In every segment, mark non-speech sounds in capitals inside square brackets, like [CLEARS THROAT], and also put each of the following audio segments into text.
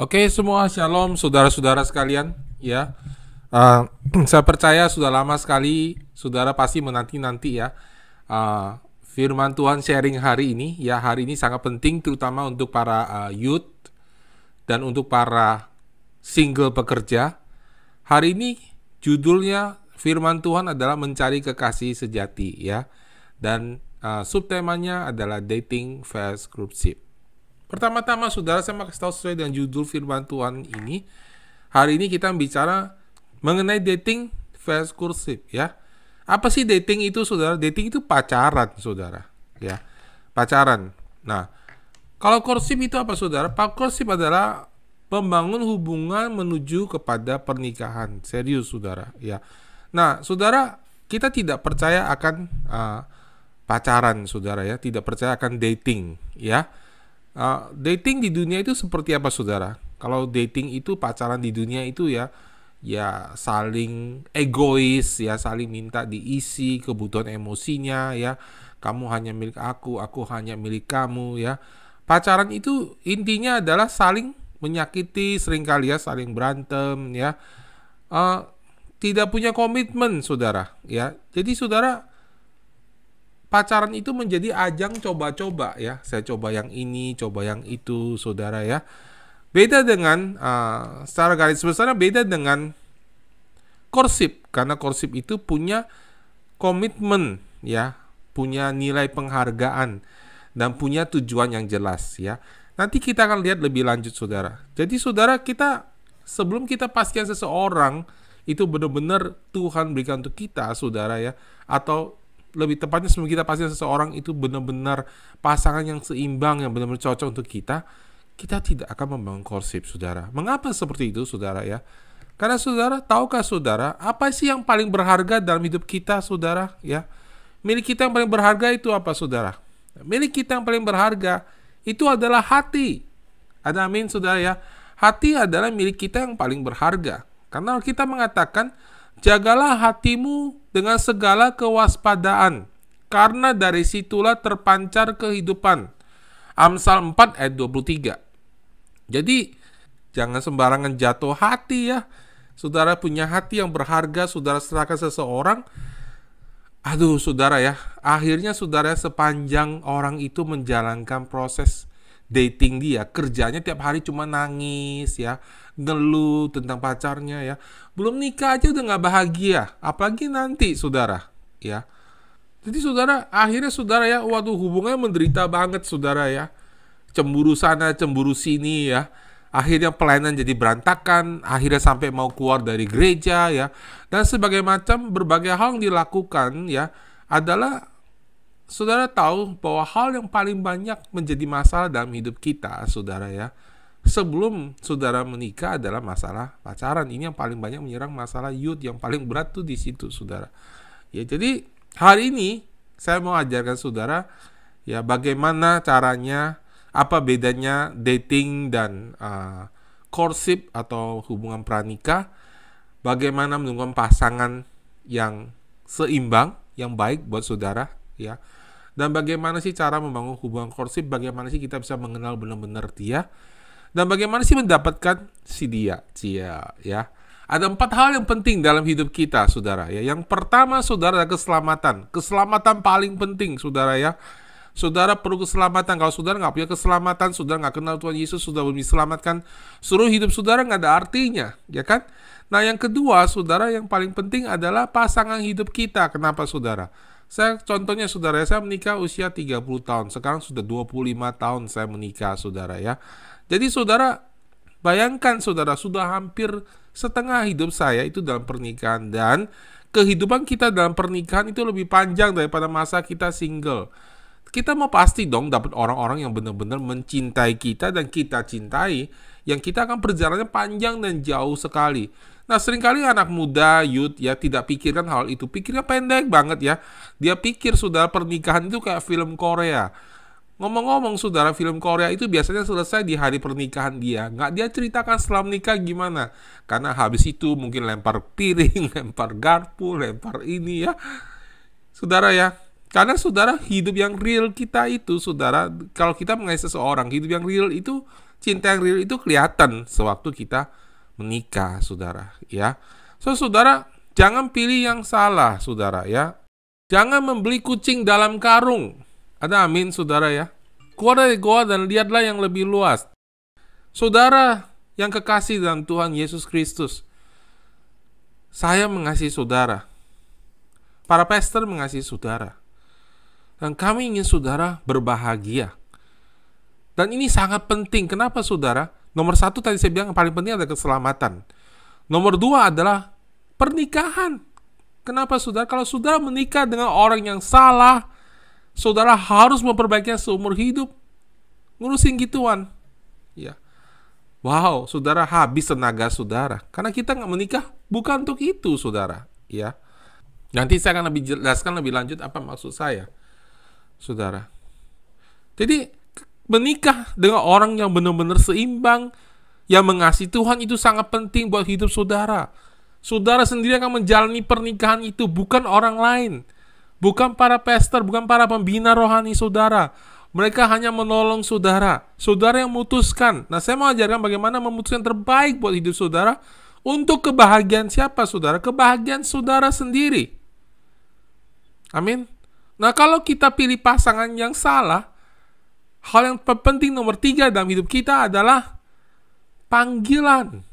Oke semua, shalom saudara-saudara sekalian ya. Uh, [CLEARS THROAT] saya percaya sudah lama sekali saudara pasti menanti-nanti ya uh, firman Tuhan sharing hari ini. Ya hari ini sangat penting terutama untuk para uh, youth dan untuk para single pekerja. Hari ini judulnya firman Tuhan adalah mencari kekasih sejati ya. Dan uh, subtemanya adalah dating fast groupship. Pertama-tama saudara saya mau kasih tahu sesuai dengan judul firman Tuhan ini. Hari ini kita bicara mengenai dating versus kursif ya. Apa sih dating itu saudara? Dating itu pacaran saudara ya. Pacaran. Nah, kalau kursif itu apa saudara? pak Kursif adalah pembangun hubungan menuju kepada pernikahan. Serius saudara ya. Nah, saudara kita tidak percaya akan uh, pacaran saudara ya, tidak percaya akan dating ya Uh, dating di dunia itu seperti apa saudara? Kalau dating itu pacaran di dunia itu ya ya saling egois ya saling minta diisi kebutuhan emosinya ya kamu hanya milik aku aku hanya milik kamu ya pacaran itu intinya adalah saling menyakiti seringkali ya saling berantem ya uh, tidak punya komitmen saudara ya jadi saudara pacaran itu menjadi ajang coba-coba ya. Saya coba yang ini, coba yang itu, saudara ya. Beda dengan uh, secara garis besarnya beda dengan korsip karena korsip itu punya komitmen ya, punya nilai penghargaan dan punya tujuan yang jelas ya. Nanti kita akan lihat lebih lanjut saudara. Jadi saudara kita sebelum kita pastikan seseorang itu benar-benar Tuhan berikan untuk kita saudara ya atau lebih tepatnya sebelum kita pasti seseorang itu benar-benar pasangan yang seimbang yang benar-benar cocok untuk kita kita tidak akan membangun korsip saudara mengapa seperti itu saudara ya karena saudara tahukah saudara apa sih yang paling berharga dalam hidup kita saudara ya milik kita yang paling berharga itu apa saudara milik kita yang paling berharga itu adalah hati ada amin saudara ya hati adalah milik kita yang paling berharga karena kita mengatakan jagalah hatimu dengan segala kewaspadaan, karena dari situlah terpancar kehidupan. Amsal 4 ayat 23. Jadi, jangan sembarangan jatuh hati ya. Saudara punya hati yang berharga, saudara serahkan seseorang, Aduh, saudara ya, akhirnya saudara sepanjang orang itu menjalankan proses dating dia kerjanya tiap hari cuma nangis ya ngeluh tentang pacarnya ya belum nikah aja udah nggak bahagia apalagi nanti saudara ya jadi saudara akhirnya saudara ya waktu hubungannya menderita banget saudara ya cemburu sana cemburu sini ya akhirnya pelayanan jadi berantakan, akhirnya sampai mau keluar dari gereja ya, dan sebagai macam berbagai hal yang dilakukan ya adalah saudara tahu bahwa hal yang paling banyak menjadi masalah dalam hidup kita, saudara ya, sebelum saudara menikah adalah masalah pacaran. Ini yang paling banyak menyerang masalah youth yang paling berat tuh di situ, saudara. Ya, jadi hari ini saya mau ajarkan saudara ya bagaimana caranya, apa bedanya dating dan uh, courtship atau hubungan pranikah, bagaimana menemukan pasangan yang seimbang, yang baik buat saudara, ya. Dan bagaimana sih cara membangun hubungan korsip, bagaimana sih kita bisa mengenal benar-benar dia, dan bagaimana sih mendapatkan si dia, cia, ya. Ada empat hal yang penting dalam hidup kita, saudara. Ya, yang pertama, saudara, keselamatan. Keselamatan paling penting, saudara ya. Saudara perlu keselamatan. Kalau saudara nggak punya keselamatan, saudara nggak kenal Tuhan Yesus, sudah belum diselamatkan, suruh hidup saudara nggak ada artinya, ya kan? Nah, yang kedua, saudara, yang paling penting adalah pasangan hidup kita. Kenapa, saudara? Saya contohnya saudara ya, saya menikah usia 30 tahun. Sekarang sudah 25 tahun saya menikah saudara ya. Jadi saudara bayangkan saudara sudah hampir setengah hidup saya itu dalam pernikahan dan kehidupan kita dalam pernikahan itu lebih panjang daripada masa kita single kita mau pasti dong dapat orang-orang yang benar-benar mencintai kita dan kita cintai yang kita akan perjalanannya panjang dan jauh sekali. Nah, seringkali anak muda, youth ya tidak pikirkan hal itu. Pikirnya pendek banget ya. Dia pikir saudara pernikahan itu kayak film Korea. Ngomong-ngomong, saudara film Korea itu biasanya selesai di hari pernikahan dia. Nggak dia ceritakan setelah menikah gimana. Karena habis itu mungkin lempar piring, [LAUGHS] lempar garpu, lempar ini ya. Saudara ya, karena saudara hidup yang real kita itu, saudara, kalau kita mengenai seseorang, hidup yang real itu, cinta yang real itu kelihatan sewaktu kita menikah, saudara. Ya, so saudara, jangan pilih yang salah, saudara. Ya, jangan membeli kucing dalam karung. Ada amin, saudara. Ya, keluar dari goa dan lihatlah yang lebih luas, saudara yang kekasih dalam Tuhan Yesus Kristus. Saya mengasihi saudara. Para pastor mengasihi saudara. Dan kami ingin saudara berbahagia. Dan ini sangat penting. Kenapa saudara? Nomor satu tadi saya bilang yang paling penting adalah keselamatan. Nomor dua adalah pernikahan. Kenapa saudara? Kalau saudara menikah dengan orang yang salah, saudara harus memperbaikinya seumur hidup. Ngurusin gituan. Ya. Wow, saudara habis tenaga saudara. Karena kita nggak menikah bukan untuk itu, saudara. Ya. Nanti saya akan lebih jelaskan lebih lanjut apa maksud saya, saudara. Jadi menikah dengan orang yang benar-benar seimbang, yang mengasihi Tuhan itu sangat penting buat hidup saudara. Saudara sendiri akan menjalani pernikahan itu, bukan orang lain. Bukan para pastor, bukan para pembina rohani saudara. Mereka hanya menolong saudara. Saudara yang memutuskan. Nah, saya mau ajarkan bagaimana memutuskan terbaik buat hidup saudara untuk kebahagiaan siapa, saudara? Kebahagiaan saudara sendiri. Amin. Nah, kalau kita pilih pasangan yang salah, hal yang penting nomor tiga dalam hidup kita adalah panggilan.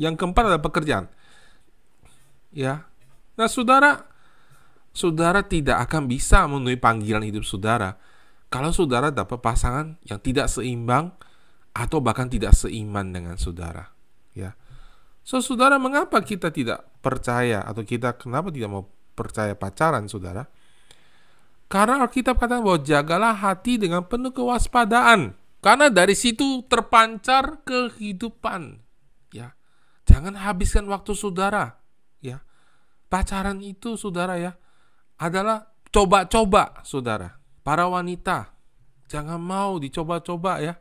Yang keempat adalah pekerjaan. Ya. Nah, saudara, saudara tidak akan bisa memenuhi panggilan hidup saudara kalau saudara dapat pasangan yang tidak seimbang atau bahkan tidak seiman dengan saudara. Ya. So, saudara, mengapa kita tidak percaya atau kita kenapa tidak mau percaya pacaran, saudara? Karena Alkitab kata bahwa jagalah hati dengan penuh kewaspadaan. Karena dari situ terpancar kehidupan. Ya. Jangan habiskan waktu saudara, ya. Pacaran itu saudara ya adalah coba-coba saudara. Para wanita, jangan mau dicoba-coba ya.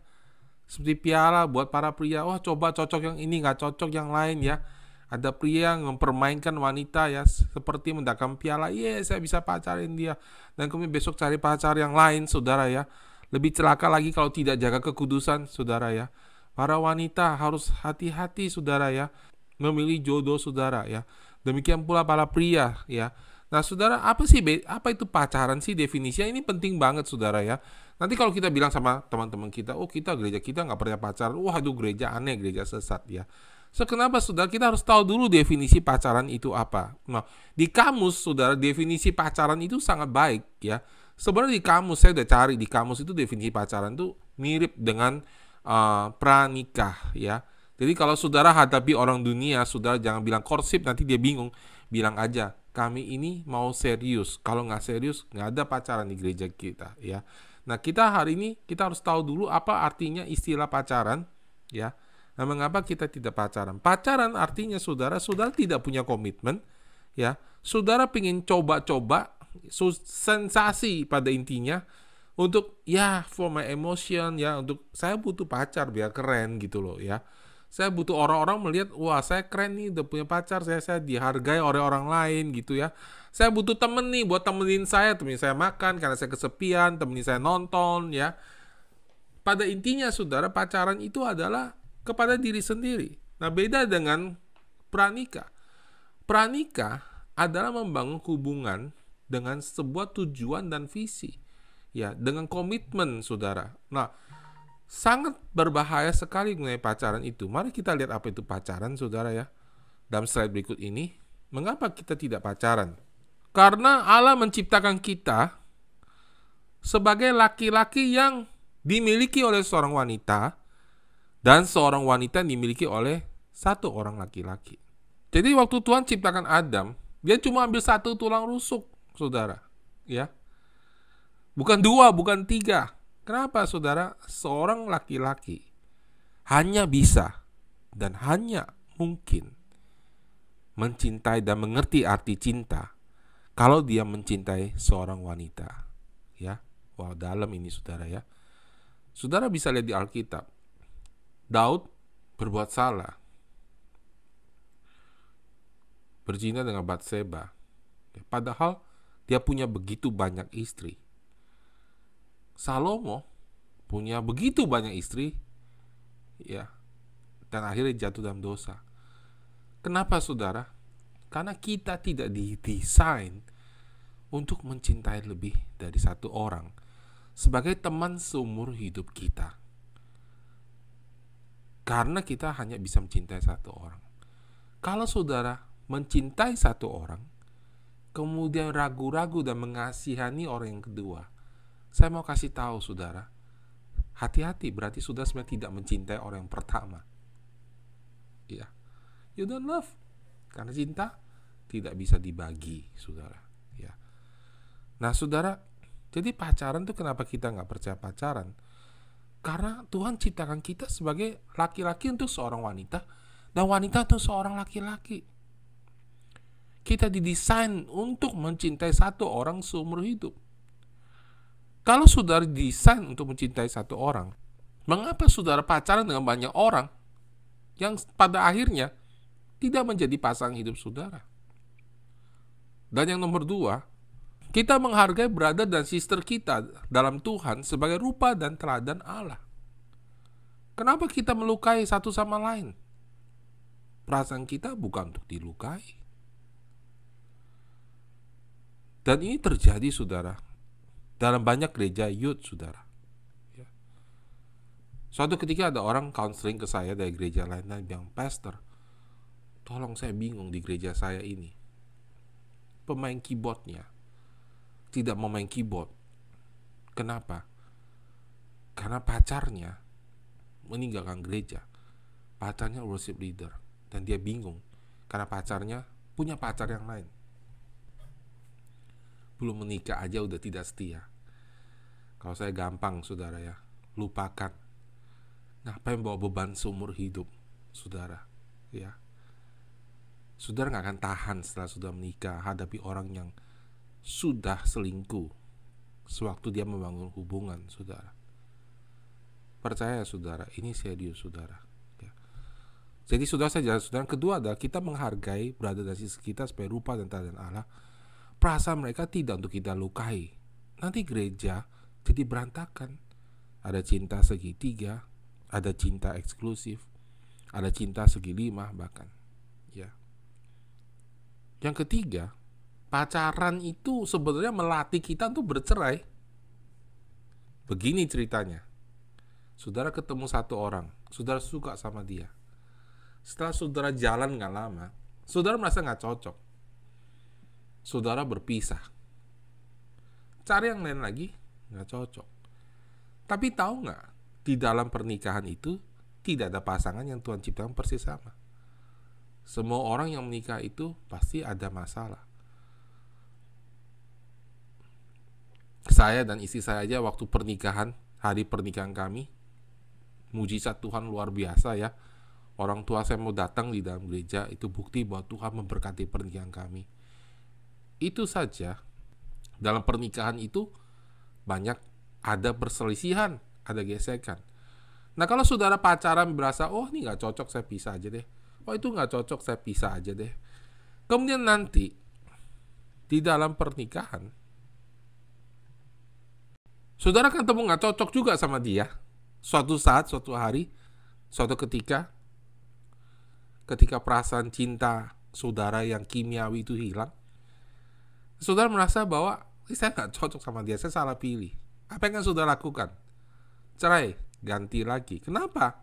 Seperti piala buat para pria, wah coba cocok yang ini, nggak cocok yang lain ya ada pria yang mempermainkan wanita ya seperti mendakam piala. Iya, yeah, saya bisa pacarin dia. Dan kemudian besok cari pacar yang lain, saudara ya. Lebih celaka lagi kalau tidak jaga kekudusan, saudara ya. Para wanita harus hati-hati, saudara ya. Memilih jodoh, saudara ya. Demikian pula para pria ya. Nah, saudara, apa sih apa itu pacaran sih definisinya? Ini penting banget, saudara ya. Nanti kalau kita bilang sama teman-teman kita, oh kita gereja kita nggak pernah pacar. wah aduh gereja aneh, gereja sesat ya. So kenapa saudara kita harus tahu dulu definisi pacaran itu apa? Nah, di kamus saudara definisi pacaran itu sangat baik ya. Sebenarnya di kamus saya udah cari di kamus itu definisi pacaran itu mirip dengan uh, pranikah ya. Jadi kalau saudara hadapi orang dunia, saudara jangan bilang korsip nanti dia bingung. Bilang aja kami ini mau serius. Kalau nggak serius nggak ada pacaran di gereja kita ya. Nah kita hari ini kita harus tahu dulu apa artinya istilah pacaran ya Nah, mengapa kita tidak pacaran? Pacaran artinya saudara, saudara tidak punya komitmen, ya. Saudara pingin coba-coba sensasi pada intinya untuk ya for my emotion ya untuk saya butuh pacar biar keren gitu loh ya saya butuh orang-orang melihat wah saya keren nih udah punya pacar saya saya dihargai oleh orang lain gitu ya saya butuh temen nih buat temenin saya temenin saya makan karena saya kesepian temenin saya nonton ya pada intinya saudara pacaran itu adalah kepada diri sendiri. Nah, beda dengan pranika. Pranika adalah membangun hubungan dengan sebuah tujuan dan visi. Ya, dengan komitmen, Saudara. Nah, sangat berbahaya sekali mengenai pacaran itu. Mari kita lihat apa itu pacaran, Saudara ya. Dalam slide berikut ini, mengapa kita tidak pacaran? Karena Allah menciptakan kita sebagai laki-laki yang dimiliki oleh seorang wanita dan seorang wanita dimiliki oleh satu orang laki-laki. Jadi waktu Tuhan ciptakan Adam, dia cuma ambil satu tulang rusuk, saudara. Ya, bukan dua, bukan tiga. Kenapa, saudara? Seorang laki-laki hanya bisa dan hanya mungkin mencintai dan mengerti arti cinta kalau dia mencintai seorang wanita. Ya, wow, dalam ini, saudara ya. Saudara bisa lihat di Alkitab, Daud berbuat salah. Berzina dengan Batseba. Ya, padahal dia punya begitu banyak istri. Salomo punya begitu banyak istri. Ya. Dan akhirnya jatuh dalam dosa. Kenapa saudara? Karena kita tidak didesain untuk mencintai lebih dari satu orang sebagai teman seumur hidup kita. Karena kita hanya bisa mencintai satu orang. Kalau saudara mencintai satu orang, kemudian ragu-ragu dan mengasihani orang yang kedua, saya mau kasih tahu saudara, hati-hati berarti sudah sebenarnya tidak mencintai orang yang pertama. Ya, you don't love karena cinta tidak bisa dibagi, saudara. Ya, nah saudara, jadi pacaran tuh kenapa kita nggak percaya pacaran? Karena Tuhan ciptakan kita sebagai laki-laki untuk seorang wanita dan wanita untuk seorang laki-laki. Kita didesain untuk mencintai satu orang seumur hidup. Kalau saudara didesain untuk mencintai satu orang, mengapa saudara pacaran dengan banyak orang yang pada akhirnya tidak menjadi pasangan hidup saudara? Dan yang nomor dua, kita menghargai brother dan sister kita dalam Tuhan sebagai rupa dan teladan Allah. Kenapa kita melukai satu sama lain? Perasaan kita bukan untuk dilukai. Dan ini terjadi, saudara, dalam banyak gereja Yud, saudara. Ya. Suatu ketika ada orang counseling ke saya dari gereja lain dan bilang, Pastor, tolong saya bingung di gereja saya ini. Pemain keyboardnya tidak mau main keyboard. Kenapa? Karena pacarnya meninggalkan gereja. Pacarnya worship leader dan dia bingung karena pacarnya punya pacar yang lain. Belum menikah aja udah tidak setia. Kalau saya gampang, saudara ya, lupakan. Nah, Ngapain bawa beban seumur hidup, saudara? Ya, saudara nggak akan tahan setelah sudah menikah hadapi orang yang sudah selingkuh sewaktu dia membangun hubungan, saudara. Percaya, saudara, ini serius, saudara. Ya. Jadi, saudara saja saudara. Kedua adalah kita menghargai berada di sisi kita supaya rupa dan tanda Allah. Perasaan mereka tidak untuk kita lukai. Nanti gereja jadi berantakan. Ada cinta segitiga, ada cinta eksklusif, ada cinta segi lima bahkan. Ya. Yang ketiga, pacaran itu sebenarnya melatih kita untuk bercerai. Begini ceritanya. Saudara ketemu satu orang, saudara suka sama dia. Setelah saudara jalan nggak lama, saudara merasa nggak cocok. Saudara berpisah. Cari yang lain lagi, nggak cocok. Tapi tahu nggak, di dalam pernikahan itu tidak ada pasangan yang Tuhan ciptakan persis sama. Semua orang yang menikah itu pasti ada masalah saya dan istri saya aja waktu pernikahan hari pernikahan kami mujizat Tuhan luar biasa ya orang tua saya mau datang di dalam gereja itu bukti bahwa Tuhan memberkati pernikahan kami itu saja dalam pernikahan itu banyak ada perselisihan ada gesekan nah kalau saudara pacaran berasa oh ini nggak cocok saya pisah aja deh oh itu nggak cocok saya pisah aja deh kemudian nanti di dalam pernikahan Saudara kan temu nggak cocok juga sama dia. Suatu saat, suatu hari, suatu ketika, ketika perasaan cinta saudara yang kimiawi itu hilang, saudara merasa bahwa saya nggak cocok sama dia, saya salah pilih. Apa yang saudara lakukan? Cerai, ganti lagi. Kenapa?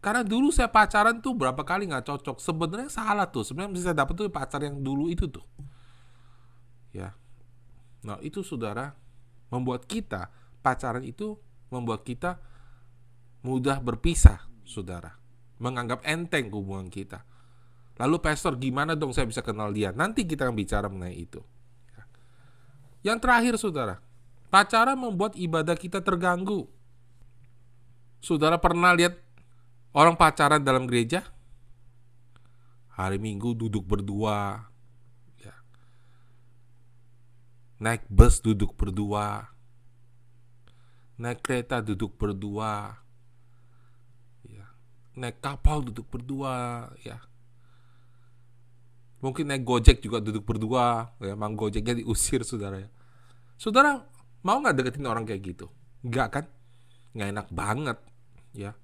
Karena dulu saya pacaran tuh berapa kali nggak cocok. Sebenarnya salah tuh. Sebenarnya bisa dapat tuh pacar yang dulu itu tuh. Ya. Nah, itu saudara membuat kita pacaran itu membuat kita mudah berpisah, saudara. Menganggap enteng hubungan kita. Lalu pastor gimana dong saya bisa kenal dia? Nanti kita akan bicara mengenai itu. Yang terakhir saudara, pacaran membuat ibadah kita terganggu. Saudara pernah lihat orang pacaran dalam gereja? Hari Minggu duduk berdua, naik bus duduk berdua, naik kereta duduk berdua, ya. naik kapal duduk berdua, ya mungkin naik gojek juga duduk berdua, ya, mang gojeknya diusir saudara ya. Saudara mau nggak deketin orang kayak gitu? Nggak kan? Nggak enak banget, ya.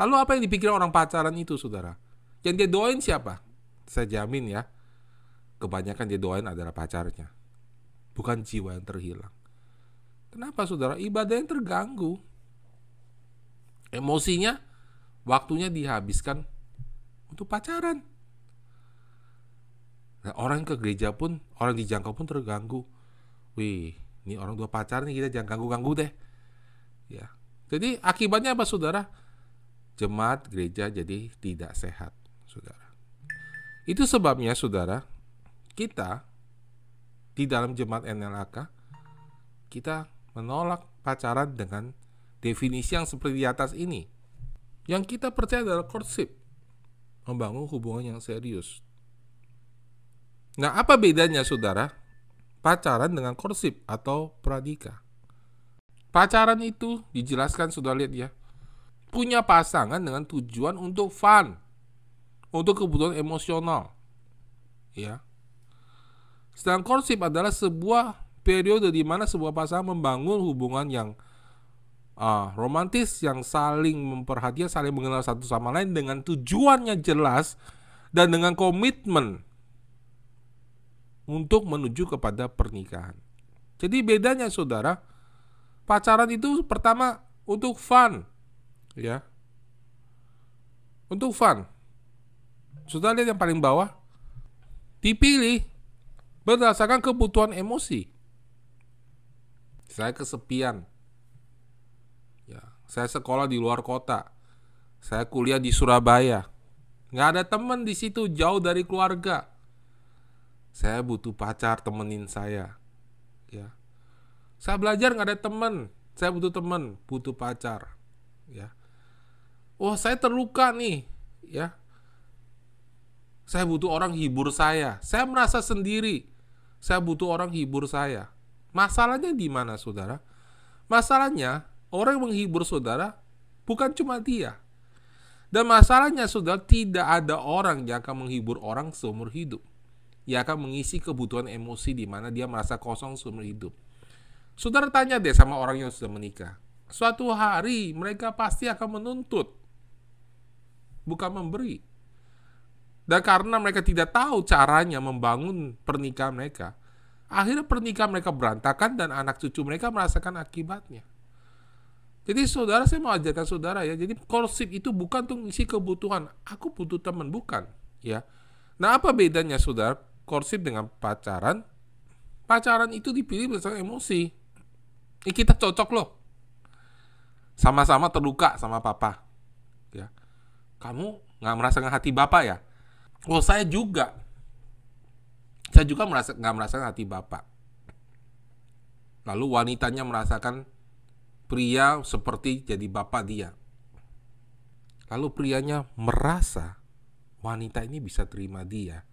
Lalu apa yang dipikir orang pacaran itu, saudara? Yang dia doain siapa? Saya jamin ya, kebanyakan dia doain adalah pacarnya bukan jiwa yang terhilang. Kenapa saudara? Ibadah yang terganggu. Emosinya, waktunya dihabiskan untuk pacaran. Nah, orang ke gereja pun, orang dijangkau pun terganggu. Wih, ini orang tua pacar nih kita jangan ganggu-ganggu deh. Ya. Jadi akibatnya apa saudara? Jemaat gereja jadi tidak sehat, saudara. Itu sebabnya saudara, kita di dalam jemaat NLAK kita menolak pacaran dengan definisi yang seperti di atas ini. Yang kita percaya adalah courtship, membangun hubungan yang serius. Nah, apa bedanya saudara? Pacaran dengan courtship atau pradika. Pacaran itu dijelaskan sudah lihat ya. Punya pasangan dengan tujuan untuk fun, untuk kebutuhan emosional. Ya, Sedangkan courtship adalah sebuah periode di mana sebuah pasangan membangun hubungan yang uh, romantis yang saling memperhatikan, saling mengenal satu sama lain dengan tujuannya jelas dan dengan komitmen untuk menuju kepada pernikahan. Jadi bedanya saudara, pacaran itu pertama untuk fun, ya. Untuk fun. Saudara lihat yang paling bawah, dipilih berdasarkan kebutuhan emosi. Saya kesepian. Ya, saya sekolah di luar kota. Saya kuliah di Surabaya. Nggak ada teman di situ, jauh dari keluarga. Saya butuh pacar temenin saya. Ya. Saya belajar nggak ada teman. Saya butuh teman, butuh pacar. Ya. Wah, oh, saya terluka nih, ya. Saya butuh orang hibur saya. Saya merasa sendiri. Saya butuh orang hibur saya. Masalahnya di mana, saudara? Masalahnya, orang yang menghibur saudara bukan cuma dia. Dan masalahnya, saudara, tidak ada orang yang akan menghibur orang seumur hidup. yang akan mengisi kebutuhan emosi di mana dia merasa kosong seumur hidup. Saudara tanya deh sama orang yang sudah menikah. Suatu hari mereka pasti akan menuntut, bukan memberi. Dan karena mereka tidak tahu caranya membangun pernikahan mereka, akhirnya pernikahan mereka berantakan dan anak cucu mereka merasakan akibatnya. Jadi saudara saya mau ajarkan saudara ya, jadi korsip itu bukan untuk mengisi kebutuhan. Aku butuh teman, bukan. ya. Nah apa bedanya saudara korsip dengan pacaran? Pacaran itu dipilih berdasarkan emosi. Ini kita cocok loh. Sama-sama terluka sama papa. Ya. Kamu nggak merasakan hati bapak ya? Oh saya juga, saya juga merasa nggak merasakan hati bapak. Lalu wanitanya merasakan pria seperti jadi bapak dia. Lalu prianya merasa wanita ini bisa terima dia.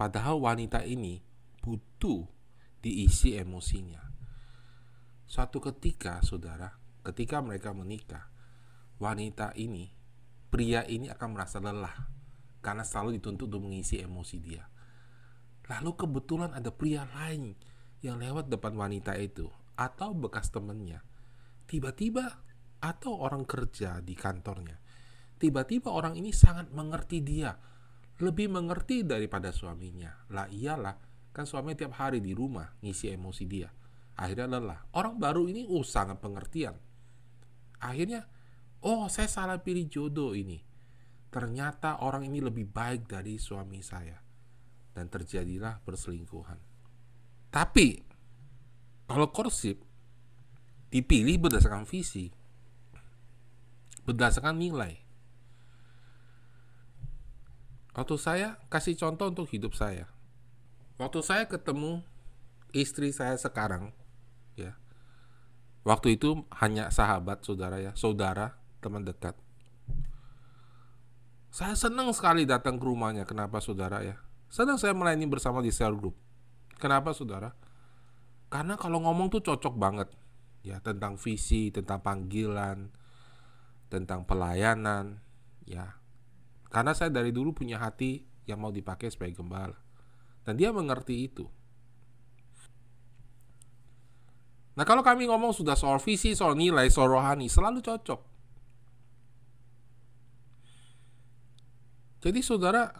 Padahal wanita ini butuh diisi emosinya. Suatu ketika, saudara, ketika mereka menikah, wanita ini, pria ini akan merasa lelah karena selalu dituntut untuk mengisi emosi dia. Lalu kebetulan ada pria lain yang lewat depan wanita itu atau bekas temennya. Tiba-tiba atau orang kerja di kantornya. Tiba-tiba orang ini sangat mengerti dia. Lebih mengerti daripada suaminya. Lah iyalah, kan suami tiap hari di rumah ngisi emosi dia. Akhirnya lelah. Orang baru ini oh sangat pengertian. Akhirnya, oh saya salah pilih jodoh ini ternyata orang ini lebih baik dari suami saya. Dan terjadilah perselingkuhan. Tapi, kalau korsip dipilih berdasarkan visi, berdasarkan nilai. Waktu saya kasih contoh untuk hidup saya. Waktu saya ketemu istri saya sekarang, ya. Waktu itu hanya sahabat, saudara ya, saudara, teman dekat saya senang sekali datang ke rumahnya. Kenapa saudara ya? Senang saya melayani bersama di sel group. Kenapa saudara? Karena kalau ngomong tuh cocok banget. Ya tentang visi, tentang panggilan, tentang pelayanan. Ya. Karena saya dari dulu punya hati yang mau dipakai sebagai gembala. Dan dia mengerti itu. Nah kalau kami ngomong sudah soal visi, soal nilai, soal rohani, selalu cocok. Jadi saudara,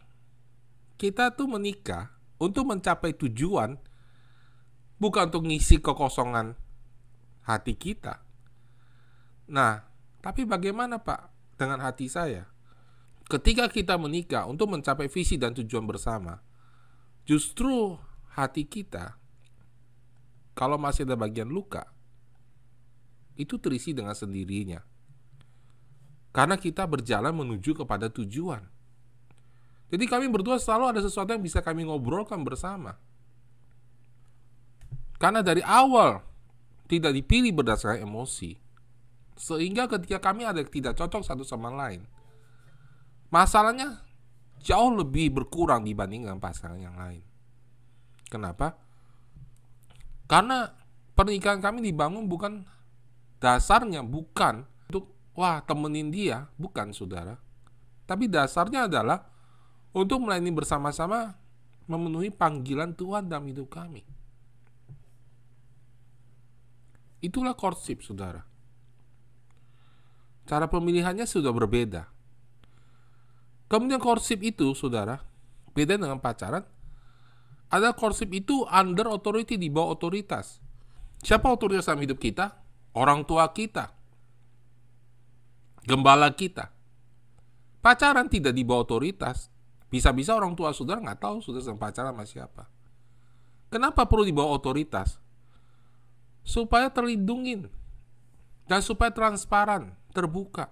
kita tuh menikah untuk mencapai tujuan, bukan untuk ngisi kekosongan hati kita. Nah, tapi bagaimana Pak dengan hati saya? Ketika kita menikah untuk mencapai visi dan tujuan bersama, justru hati kita, kalau masih ada bagian luka, itu terisi dengan sendirinya. Karena kita berjalan menuju kepada tujuan jadi kami berdua selalu ada sesuatu yang bisa kami ngobrolkan bersama. Karena dari awal tidak dipilih berdasarkan emosi. Sehingga ketika kami ada tidak cocok satu sama lain. Masalahnya jauh lebih berkurang dibandingkan pasangan yang lain. Kenapa? Karena pernikahan kami dibangun bukan dasarnya bukan untuk wah temenin dia, bukan saudara. Tapi dasarnya adalah untuk melayani bersama-sama memenuhi panggilan Tuhan dalam hidup kami. Itulah courtship, saudara. Cara pemilihannya sudah berbeda. Kemudian courtship itu, saudara, beda dengan pacaran. Ada courtship itu under authority, di bawah otoritas. Siapa otoritas dalam hidup kita? Orang tua kita. Gembala kita. Pacaran tidak di bawah otoritas, bisa-bisa orang tua saudara nggak tahu saudara sedang pacaran sama siapa. Kenapa perlu dibawa otoritas? Supaya terlindungi dan supaya transparan, terbuka.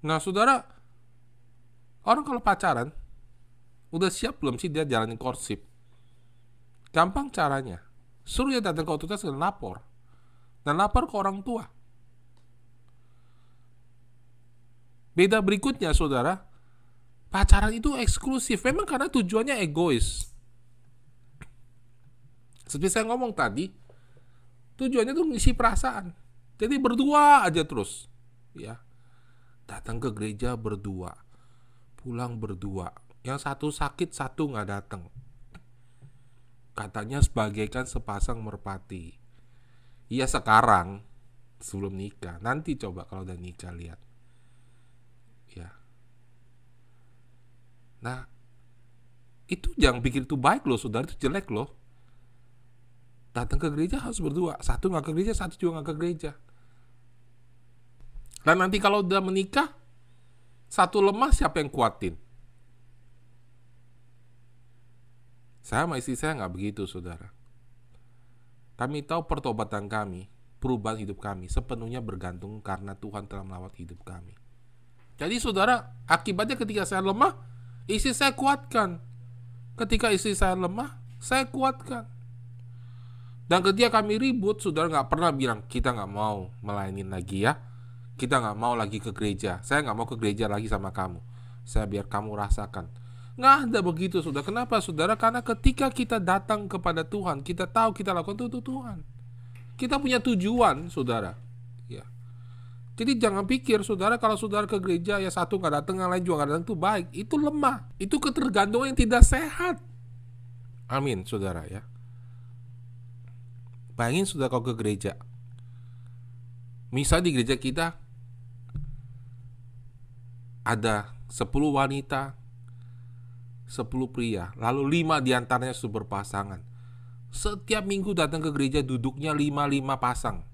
Nah, saudara, orang kalau pacaran, udah siap belum sih dia jalanin korsip? Gampang caranya. Suruh dia datang ke otoritas dan lapor. Dan lapor ke orang tua. Beda berikutnya, saudara, pacaran itu eksklusif memang karena tujuannya egois seperti saya ngomong tadi tujuannya tuh ngisi perasaan jadi berdua aja terus ya datang ke gereja berdua pulang berdua yang satu sakit satu nggak datang katanya sebagai kan sepasang merpati iya sekarang sebelum nikah nanti coba kalau udah nikah lihat Nah, itu jangan pikir itu baik loh, saudara itu jelek loh. Datang ke gereja harus berdua, satu nggak ke gereja, satu juga nggak ke gereja. Dan nanti kalau udah menikah, satu lemah siapa yang kuatin? Saya sama istri saya nggak begitu, saudara. Kami tahu pertobatan kami, perubahan hidup kami, sepenuhnya bergantung karena Tuhan telah melawat hidup kami. Jadi saudara, akibatnya ketika saya lemah, Isi saya kuatkan. Ketika isi saya lemah, saya kuatkan. Dan ketika kami ribut, saudara nggak pernah bilang, kita nggak mau melayani lagi ya. Kita nggak mau lagi ke gereja. Saya nggak mau ke gereja lagi sama kamu. Saya biar kamu rasakan. Nggak ada begitu, saudara. Kenapa, saudara? Karena ketika kita datang kepada Tuhan, kita tahu kita lakukan itu Tuhan. Kita punya tujuan, saudara jadi jangan pikir saudara kalau saudara ke gereja ya satu nggak datang, yang lain juga nggak datang itu baik. Itu lemah. Itu ketergantungan yang tidak sehat. Amin, saudara ya. Bayangin saudara kau ke gereja. Misal di gereja kita ada sepuluh wanita, sepuluh pria, lalu 5 diantaranya sudah berpasangan. Setiap minggu datang ke gereja duduknya lima lima pasang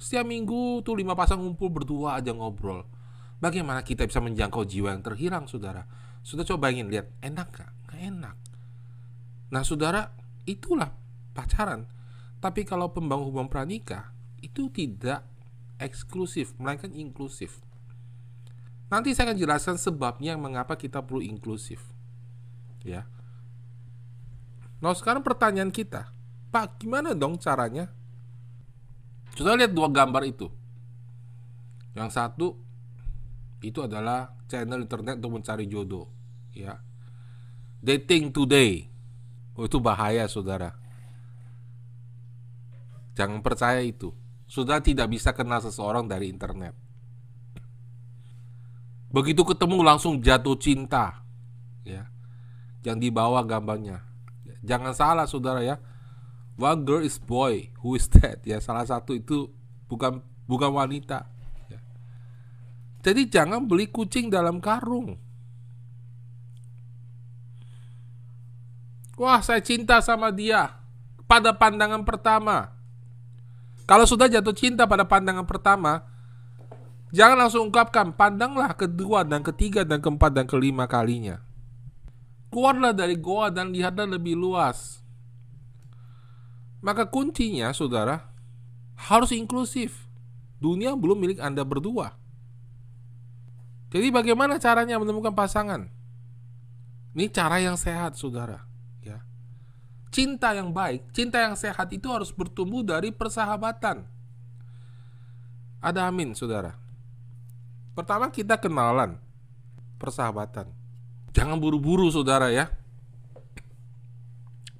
setiap minggu tuh lima pasang ngumpul berdua aja ngobrol. Bagaimana kita bisa menjangkau jiwa yang terhilang, saudara? Sudah cobain lihat, enak gak? Gak enak. Nah, saudara, itulah pacaran. Tapi kalau pembangun hubungan pranikah, itu tidak eksklusif, melainkan inklusif. Nanti saya akan jelaskan sebabnya mengapa kita perlu inklusif. Ya. Nah, sekarang pertanyaan kita, Pak, gimana dong caranya sudah lihat dua gambar itu. Yang satu itu adalah channel internet untuk mencari jodoh, ya. Dating today. Oh, itu bahaya, Saudara. Jangan percaya itu. Sudah tidak bisa kenal seseorang dari internet. Begitu ketemu langsung jatuh cinta, ya. Yang dibawa gambarnya. Jangan salah, Saudara ya One girl is boy, who is that? Ya salah satu itu bukan bukan wanita. Ya. Jadi jangan beli kucing dalam karung. Wah saya cinta sama dia pada pandangan pertama. Kalau sudah jatuh cinta pada pandangan pertama, jangan langsung ungkapkan, pandanglah kedua dan ketiga dan keempat dan kelima kalinya. Keluarlah dari goa dan lihatlah lebih luas maka kuncinya, saudara, harus inklusif. Dunia belum milik Anda berdua. Jadi bagaimana caranya menemukan pasangan? Ini cara yang sehat, saudara. Ya. Cinta yang baik, cinta yang sehat itu harus bertumbuh dari persahabatan. Ada amin, saudara. Pertama kita kenalan, persahabatan. Jangan buru-buru, saudara ya.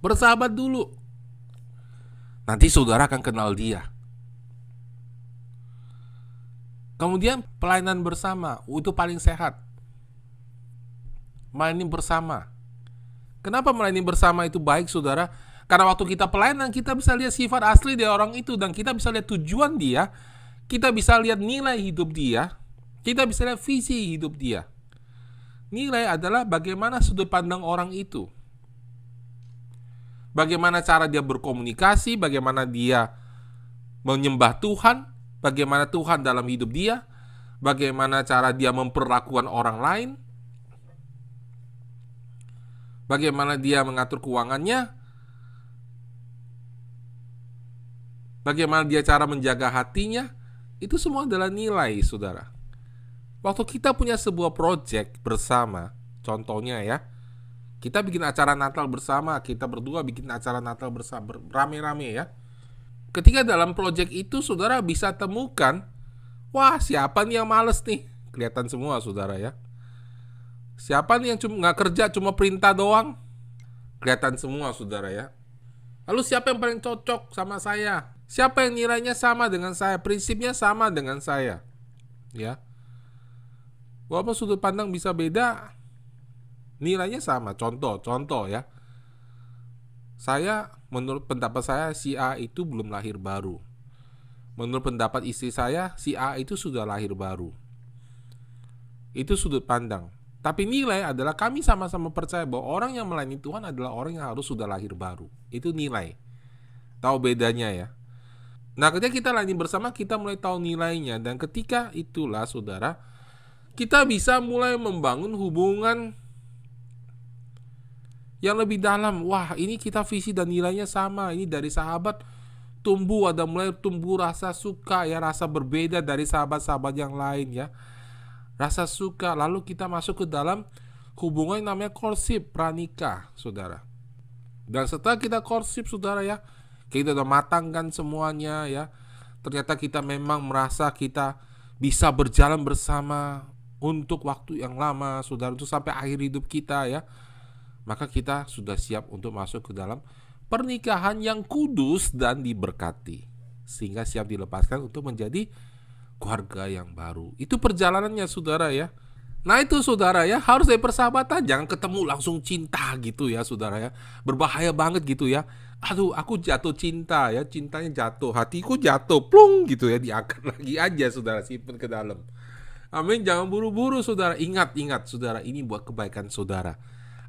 Bersahabat dulu, Nanti saudara akan kenal dia. Kemudian pelayanan bersama, oh, itu paling sehat. Melayani bersama. Kenapa melayani bersama itu baik, saudara? Karena waktu kita pelayanan, kita bisa lihat sifat asli dari orang itu. Dan kita bisa lihat tujuan dia. Kita bisa lihat nilai hidup dia. Kita bisa lihat visi hidup dia. Nilai adalah bagaimana sudut pandang orang itu bagaimana cara dia berkomunikasi, bagaimana dia menyembah Tuhan, bagaimana Tuhan dalam hidup dia, bagaimana cara dia memperlakukan orang lain, bagaimana dia mengatur keuangannya, bagaimana dia cara menjaga hatinya, itu semua adalah nilai, saudara. Waktu kita punya sebuah proyek bersama, contohnya ya, kita bikin acara Natal bersama, kita berdua bikin acara Natal bersama rame-rame ya. Ketika dalam proyek itu saudara bisa temukan, wah siapa nih yang males nih? Kelihatan semua saudara ya. Siapa nih yang cuma nggak kerja cuma perintah doang? Kelihatan semua saudara ya. Lalu siapa yang paling cocok sama saya? Siapa yang nilainya sama dengan saya? Prinsipnya sama dengan saya. Ya. Walaupun sudut pandang bisa beda, nilainya sama contoh contoh ya saya menurut pendapat saya si A itu belum lahir baru menurut pendapat istri saya si A itu sudah lahir baru itu sudut pandang tapi nilai adalah kami sama-sama percaya bahwa orang yang melayani Tuhan adalah orang yang harus sudah lahir baru itu nilai tahu bedanya ya nah ketika kita lanjut bersama kita mulai tahu nilainya dan ketika itulah saudara kita bisa mulai membangun hubungan yang lebih dalam. Wah, ini kita visi dan nilainya sama. Ini dari sahabat tumbuh ada mulai tumbuh rasa suka ya, rasa berbeda dari sahabat-sahabat yang lain ya. Rasa suka lalu kita masuk ke dalam hubungan yang namanya korsip pranikah, Saudara. Dan setelah kita korsip Saudara ya, kita sudah matangkan semuanya ya. Ternyata kita memang merasa kita bisa berjalan bersama untuk waktu yang lama, saudara, itu sampai akhir hidup kita ya maka kita sudah siap untuk masuk ke dalam pernikahan yang kudus dan diberkati sehingga siap dilepaskan untuk menjadi keluarga yang baru. Itu perjalanannya saudara ya. Nah itu saudara ya harus dari persahabatan jangan ketemu langsung cinta gitu ya saudara ya berbahaya banget gitu ya aduh aku jatuh cinta ya cintanya jatuh hatiku jatuh plung gitu ya diangkat [LAUGHS] lagi aja saudara simpen ke dalam amin jangan buru-buru saudara ingat ingat saudara ini buat kebaikan saudara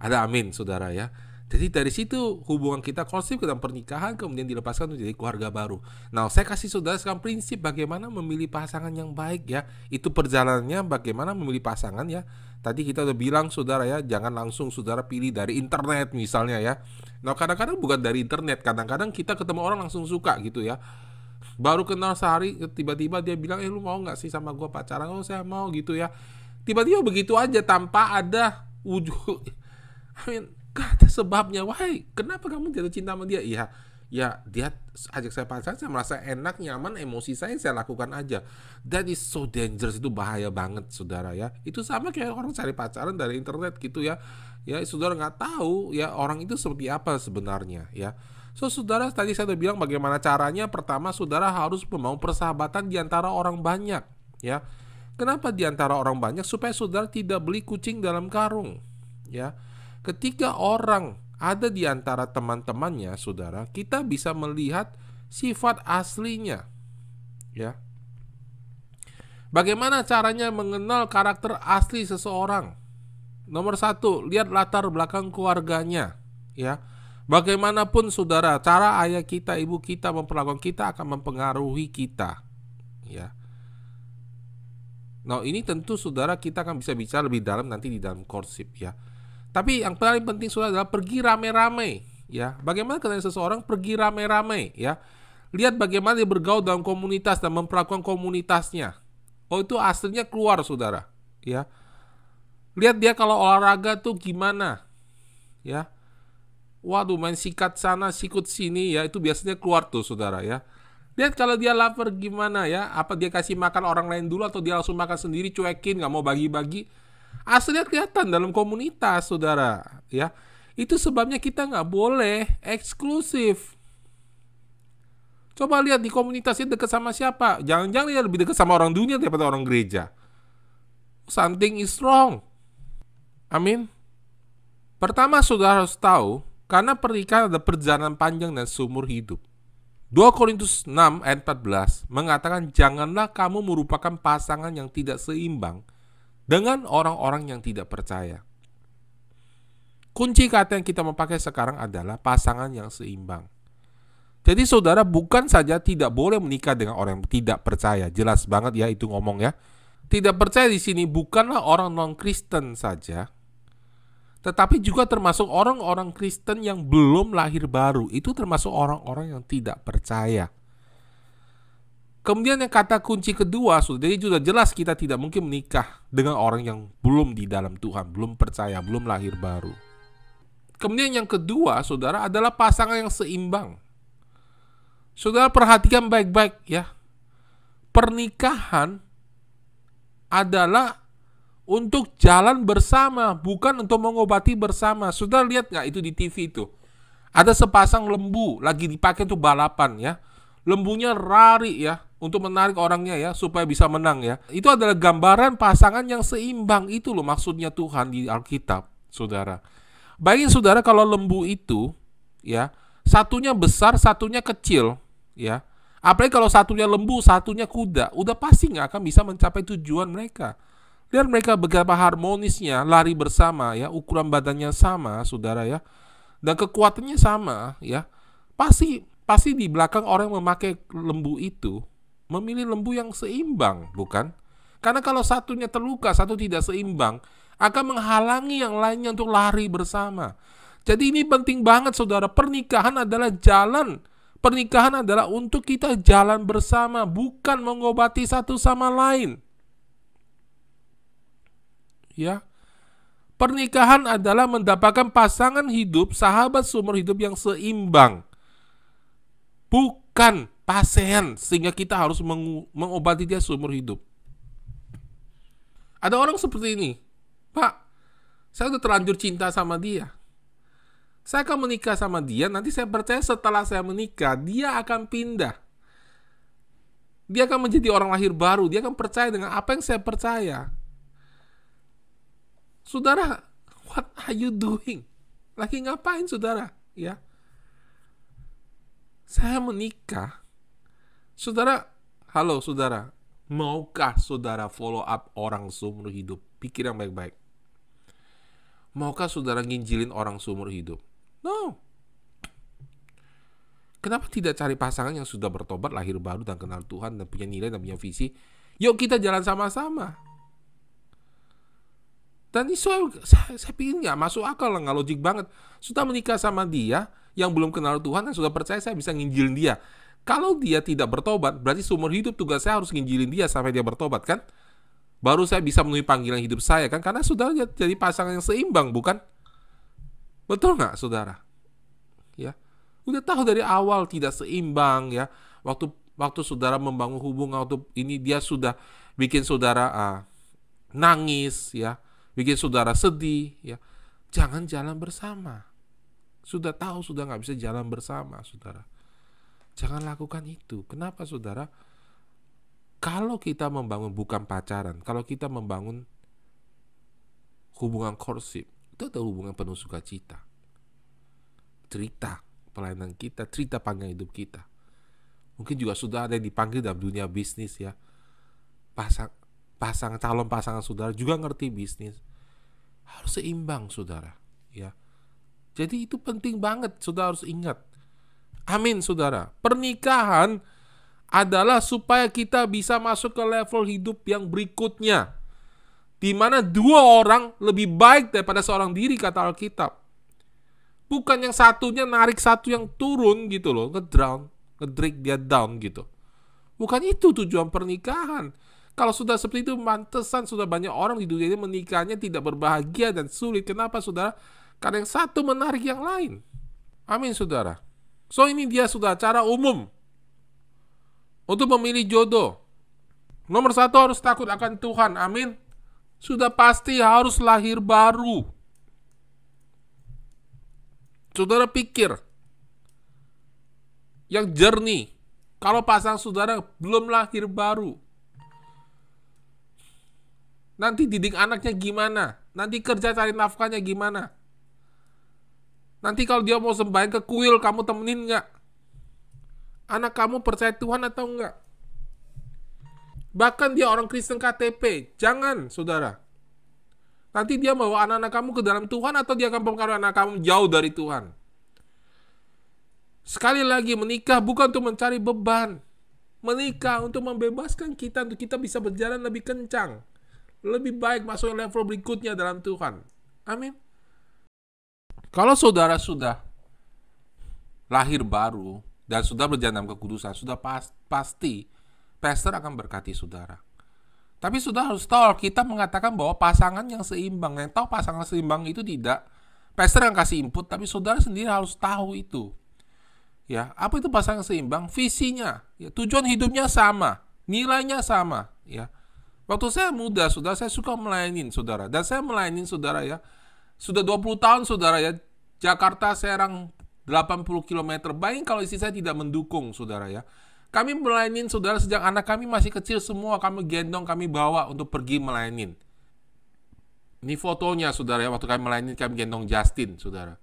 ada amin, saudara ya. Jadi dari situ hubungan kita konsep ke dalam pernikahan kemudian dilepaskan menjadi keluarga baru. Nah, saya kasih saudara sekarang prinsip bagaimana memilih pasangan yang baik ya. Itu perjalanannya bagaimana memilih pasangan ya. Tadi kita udah bilang saudara ya, jangan langsung saudara pilih dari internet misalnya ya. Nah, kadang-kadang bukan dari internet, kadang-kadang kita ketemu orang langsung suka gitu ya. Baru kenal sehari tiba-tiba dia bilang, "Eh, lu mau nggak sih sama gua pacaran?" "Oh, saya mau." gitu ya. Tiba-tiba begitu aja tanpa ada wujud I mean, gak sebabnya. Why? Kenapa kamu jatuh cinta sama dia? Iya, ya dia ajak saya pacaran, saya merasa enak, nyaman, emosi saya saya lakukan aja. That is so dangerous itu bahaya banget, saudara ya. Itu sama kayak orang cari pacaran dari internet gitu ya. Ya, saudara nggak tahu ya orang itu seperti apa sebenarnya ya. So, saudara tadi saya udah bilang bagaimana caranya. Pertama, saudara harus membangun persahabatan di antara orang banyak ya. Kenapa di antara orang banyak? Supaya saudara tidak beli kucing dalam karung ya ketika orang ada di antara teman-temannya, saudara, kita bisa melihat sifat aslinya. Ya. Bagaimana caranya mengenal karakter asli seseorang? Nomor satu, lihat latar belakang keluarganya. Ya, bagaimanapun saudara, cara ayah kita, ibu kita memperlakukan kita akan mempengaruhi kita. Ya. Nah ini tentu saudara kita akan bisa bicara lebih dalam nanti di dalam korsip ya. Tapi yang paling penting saudara adalah pergi rame-rame ya. Bagaimana kenal seseorang pergi rame-rame ya. Lihat bagaimana dia bergaul dalam komunitas dan memperlakukan komunitasnya. Oh itu aslinya keluar saudara ya. Lihat dia kalau olahraga tuh gimana ya. Waduh main sikat sana sikut sini ya itu biasanya keluar tuh saudara ya. Lihat kalau dia lapar gimana ya? Apa dia kasih makan orang lain dulu atau dia langsung makan sendiri cuekin nggak mau bagi-bagi? aslinya kelihatan dalam komunitas, saudara. Ya, itu sebabnya kita nggak boleh eksklusif. Coba lihat di komunitasnya dekat sama siapa. Jangan-jangan dia lebih dekat sama orang dunia daripada orang gereja. Something is wrong. Amin. Pertama, saudara harus tahu, karena pernikahan ada perjalanan panjang dan seumur hidup. 2 Korintus 6 ayat 14 mengatakan janganlah kamu merupakan pasangan yang tidak seimbang dengan orang-orang yang tidak percaya. Kunci kata yang kita memakai sekarang adalah pasangan yang seimbang. Jadi saudara bukan saja tidak boleh menikah dengan orang yang tidak percaya, jelas banget ya itu ngomong ya. Tidak percaya di sini bukanlah orang non-Kristen saja, tetapi juga termasuk orang-orang Kristen yang belum lahir baru. Itu termasuk orang-orang yang tidak percaya. Kemudian yang kata kunci kedua, saudari sudah jelas kita tidak mungkin menikah dengan orang yang belum di dalam Tuhan, belum percaya, belum lahir baru. Kemudian yang kedua, saudara adalah pasangan yang seimbang. Saudara perhatikan baik-baik ya. Pernikahan adalah untuk jalan bersama, bukan untuk mengobati bersama. Saudara lihat nggak itu di TV itu? Ada sepasang lembu lagi dipakai untuk balapan ya. Lembunya lari ya untuk menarik orangnya ya supaya bisa menang ya. Itu adalah gambaran pasangan yang seimbang itu loh maksudnya Tuhan di Alkitab, Saudara. Bayangin Saudara kalau lembu itu ya, satunya besar, satunya kecil ya. Apalagi kalau satunya lembu, satunya kuda, udah pasti nggak akan bisa mencapai tujuan mereka. Lihat mereka beberapa harmonisnya lari bersama ya, ukuran badannya sama, Saudara ya. Dan kekuatannya sama ya. Pasti pasti di belakang orang yang memakai lembu itu memilih lembu yang seimbang, bukan? Karena kalau satunya terluka, satu tidak seimbang, akan menghalangi yang lainnya untuk lari bersama. Jadi ini penting banget saudara, pernikahan adalah jalan. Pernikahan adalah untuk kita jalan bersama, bukan mengobati satu sama lain. Ya. Pernikahan adalah mendapatkan pasangan hidup, sahabat seumur hidup yang seimbang. Bukan pasien sehingga kita harus mengobati dia seumur hidup. Ada orang seperti ini, Pak. Saya sudah terlanjur cinta sama dia. Saya akan menikah sama dia. Nanti saya percaya setelah saya menikah, dia akan pindah. Dia akan menjadi orang lahir baru. Dia akan percaya dengan apa yang saya percaya. Saudara, what are you doing? Lagi ngapain saudara? Ya. Saya menikah Saudara, halo saudara, maukah saudara follow up orang seumur hidup? Pikir yang baik-baik. Maukah saudara nginjilin orang seumur hidup? No. Kenapa tidak cari pasangan yang sudah bertobat, lahir baru, dan kenal Tuhan, dan punya nilai, dan punya visi? Yuk kita jalan sama-sama. Dan itu saya, saya pikir nggak masuk akal, nggak logik banget. Sudah menikah sama dia, yang belum kenal Tuhan, yang sudah percaya saya bisa nginjilin dia. Kalau dia tidak bertobat, berarti seumur hidup tugas saya harus nginjilin dia sampai dia bertobat kan? Baru saya bisa memenuhi panggilan hidup saya kan? Karena saudara jadi pasangan yang seimbang bukan? Betul nggak saudara? Ya, udah tahu dari awal tidak seimbang ya. Waktu waktu saudara membangun hubungan waktu ini dia sudah bikin saudara uh, nangis ya, bikin saudara sedih ya. Jangan jalan bersama. Sudah tahu sudah nggak bisa jalan bersama saudara. Jangan lakukan itu. Kenapa saudara? Kalau kita membangun bukan pacaran, kalau kita membangun hubungan korsip, itu ada hubungan penuh sukacita. Cerita pelayanan kita, cerita panjang hidup kita. Mungkin juga sudah ada yang dipanggil dalam dunia bisnis ya. Pasang, pasang calon pasangan saudara juga ngerti bisnis. Harus seimbang saudara ya. Jadi itu penting banget saudara harus ingat Amin, saudara. Pernikahan adalah supaya kita bisa masuk ke level hidup yang berikutnya, di mana dua orang lebih baik daripada seorang diri, kata Alkitab. Bukan yang satunya narik satu yang turun gitu loh, ngedrown, ngedrag dia down gitu. Bukan itu tujuan pernikahan. Kalau sudah seperti itu, mantesan sudah banyak orang di dunia ini menikahnya tidak berbahagia dan sulit. Kenapa, saudara? Karena yang satu menarik yang lain. Amin, saudara. So ini dia sudah cara umum untuk memilih jodoh. Nomor satu harus takut akan Tuhan, amin. Sudah pasti harus lahir baru. Saudara pikir, yang jernih, kalau pasang saudara belum lahir baru, nanti didik anaknya gimana? Nanti kerja cari nafkahnya gimana? Nanti kalau dia mau sembahyang ke kuil, kamu temenin nggak? Anak kamu percaya Tuhan atau nggak? Bahkan dia orang Kristen KTP. Jangan, saudara. Nanti dia bawa anak-anak kamu ke dalam Tuhan atau dia akan mempengaruhi anak kamu jauh dari Tuhan. Sekali lagi, menikah bukan untuk mencari beban. Menikah untuk membebaskan kita, untuk kita bisa berjalan lebih kencang. Lebih baik masuk level berikutnya dalam Tuhan. Amin. Kalau saudara sudah lahir baru dan sudah berjalan dalam kekudusan, sudah pas, pasti pastor akan berkati saudara. Tapi sudah harus tahu kita mengatakan bahwa pasangan yang seimbang, yang tahu pasangan seimbang itu tidak pastor yang kasih input, tapi saudara sendiri harus tahu itu. Ya, apa itu pasangan seimbang? Visinya, ya, tujuan hidupnya sama, nilainya sama, ya. Waktu saya muda, saudara, saya suka melayani saudara. Dan saya melayani saudara ya. Sudah 20 tahun saudara ya, Jakarta Serang 80 km. baik. kalau istri saya tidak mendukung saudara ya. Kami melayani saudara sejak anak kami masih kecil semua, kami gendong, kami bawa untuk pergi melayani. Ini fotonya saudara ya, waktu kami melayani, kami gendong Justin saudara.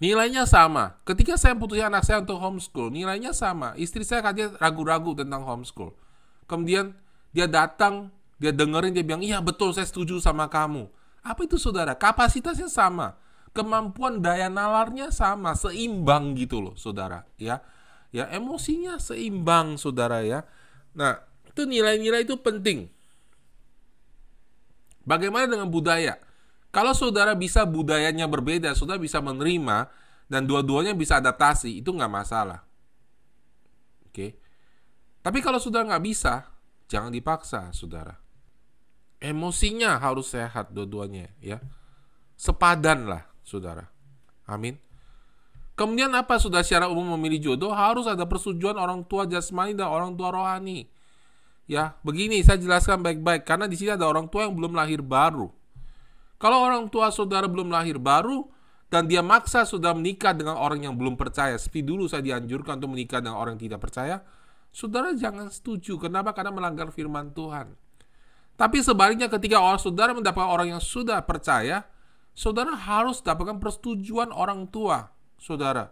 Nilainya sama. Ketika saya putusin anak saya untuk homeschool, nilainya sama. Istri saya katanya ragu-ragu tentang homeschool. Kemudian dia datang, dia dengerin, dia bilang, iya betul saya setuju sama kamu. Apa itu saudara? Kapasitasnya sama, kemampuan daya nalarnya sama, seimbang gitu loh saudara ya. Ya emosinya seimbang saudara ya. Nah, itu nilai-nilai itu penting. Bagaimana dengan budaya? Kalau saudara bisa budayanya berbeda, saudara bisa menerima dan dua-duanya bisa adaptasi, itu nggak masalah. Oke. Tapi kalau saudara nggak bisa, jangan dipaksa, saudara. Emosinya harus sehat dua-duanya ya. Sepadan lah, saudara. Amin. Kemudian apa sudah secara umum memilih jodoh harus ada persetujuan orang tua jasmani dan orang tua rohani. Ya, begini saya jelaskan baik-baik karena di sini ada orang tua yang belum lahir baru. Kalau orang tua saudara belum lahir baru dan dia maksa sudah menikah dengan orang yang belum percaya, seperti dulu saya dianjurkan untuk menikah dengan orang yang tidak percaya, saudara jangan setuju. Kenapa? Karena melanggar firman Tuhan. Tapi sebaliknya ketika orang saudara mendapat orang yang sudah percaya, saudara harus dapatkan persetujuan orang tua, saudara.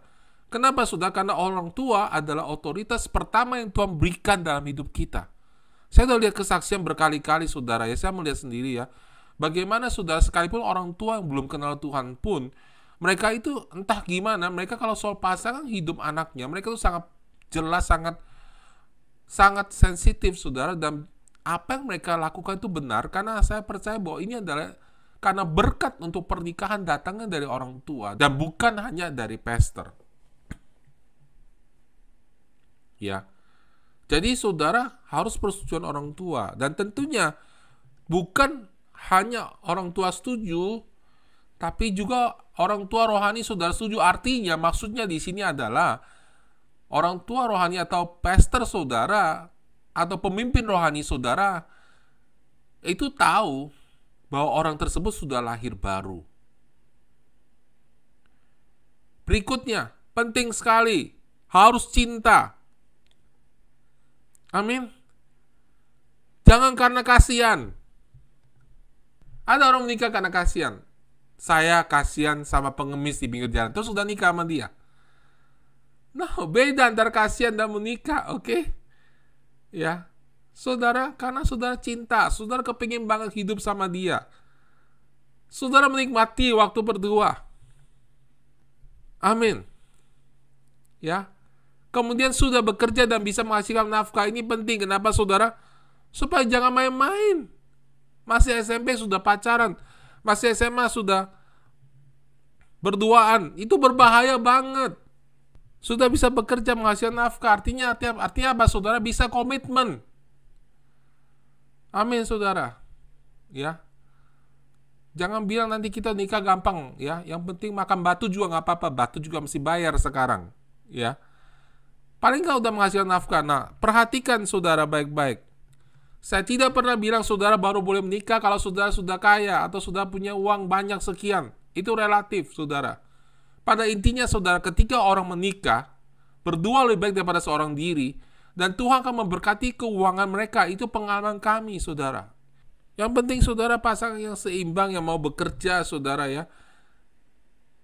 Kenapa saudara? Karena orang tua adalah otoritas pertama yang Tuhan berikan dalam hidup kita. Saya sudah lihat kesaksian berkali-kali saudara ya, saya melihat sendiri ya. Bagaimana saudara sekalipun orang tua yang belum kenal Tuhan pun, mereka itu entah gimana, mereka kalau soal pasangan hidup anaknya, mereka itu sangat jelas, sangat sangat sensitif saudara dan apa yang mereka lakukan itu benar karena saya percaya bahwa ini adalah karena berkat untuk pernikahan datangnya dari orang tua dan bukan hanya dari pastor. Ya. Jadi saudara harus persetujuan orang tua dan tentunya bukan hanya orang tua setuju tapi juga orang tua rohani saudara setuju. Artinya maksudnya di sini adalah orang tua rohani atau pastor saudara atau pemimpin rohani saudara itu tahu bahwa orang tersebut sudah lahir baru. Berikutnya, penting sekali, harus cinta. Amin. Jangan karena kasihan. Ada orang menikah karena kasihan. Saya kasihan sama pengemis di pinggir jalan. Terus sudah nikah sama dia. nah beda antara kasihan dan menikah, oke? Okay? ya saudara karena saudara cinta saudara kepingin banget hidup sama dia saudara menikmati waktu berdua amin ya kemudian sudah bekerja dan bisa menghasilkan nafkah ini penting kenapa saudara supaya jangan main-main masih SMP sudah pacaran masih SMA sudah berduaan itu berbahaya banget sudah bisa bekerja menghasilkan nafkah. Artinya tiap artinya apa saudara bisa komitmen. Amin saudara. Ya. Jangan bilang nanti kita nikah gampang ya. Yang penting makan batu juga nggak apa-apa. Batu juga mesti bayar sekarang. Ya. Paling nggak udah menghasilkan nafkah. Nah, perhatikan saudara baik-baik. Saya tidak pernah bilang saudara baru boleh menikah kalau saudara sudah kaya atau sudah punya uang banyak sekian. Itu relatif, saudara. Pada intinya, saudara, ketika orang menikah, berdua lebih baik daripada seorang diri, dan Tuhan akan memberkati keuangan mereka. Itu pengalaman kami, saudara. Yang penting, saudara, pasangan yang seimbang yang mau bekerja, saudara, ya.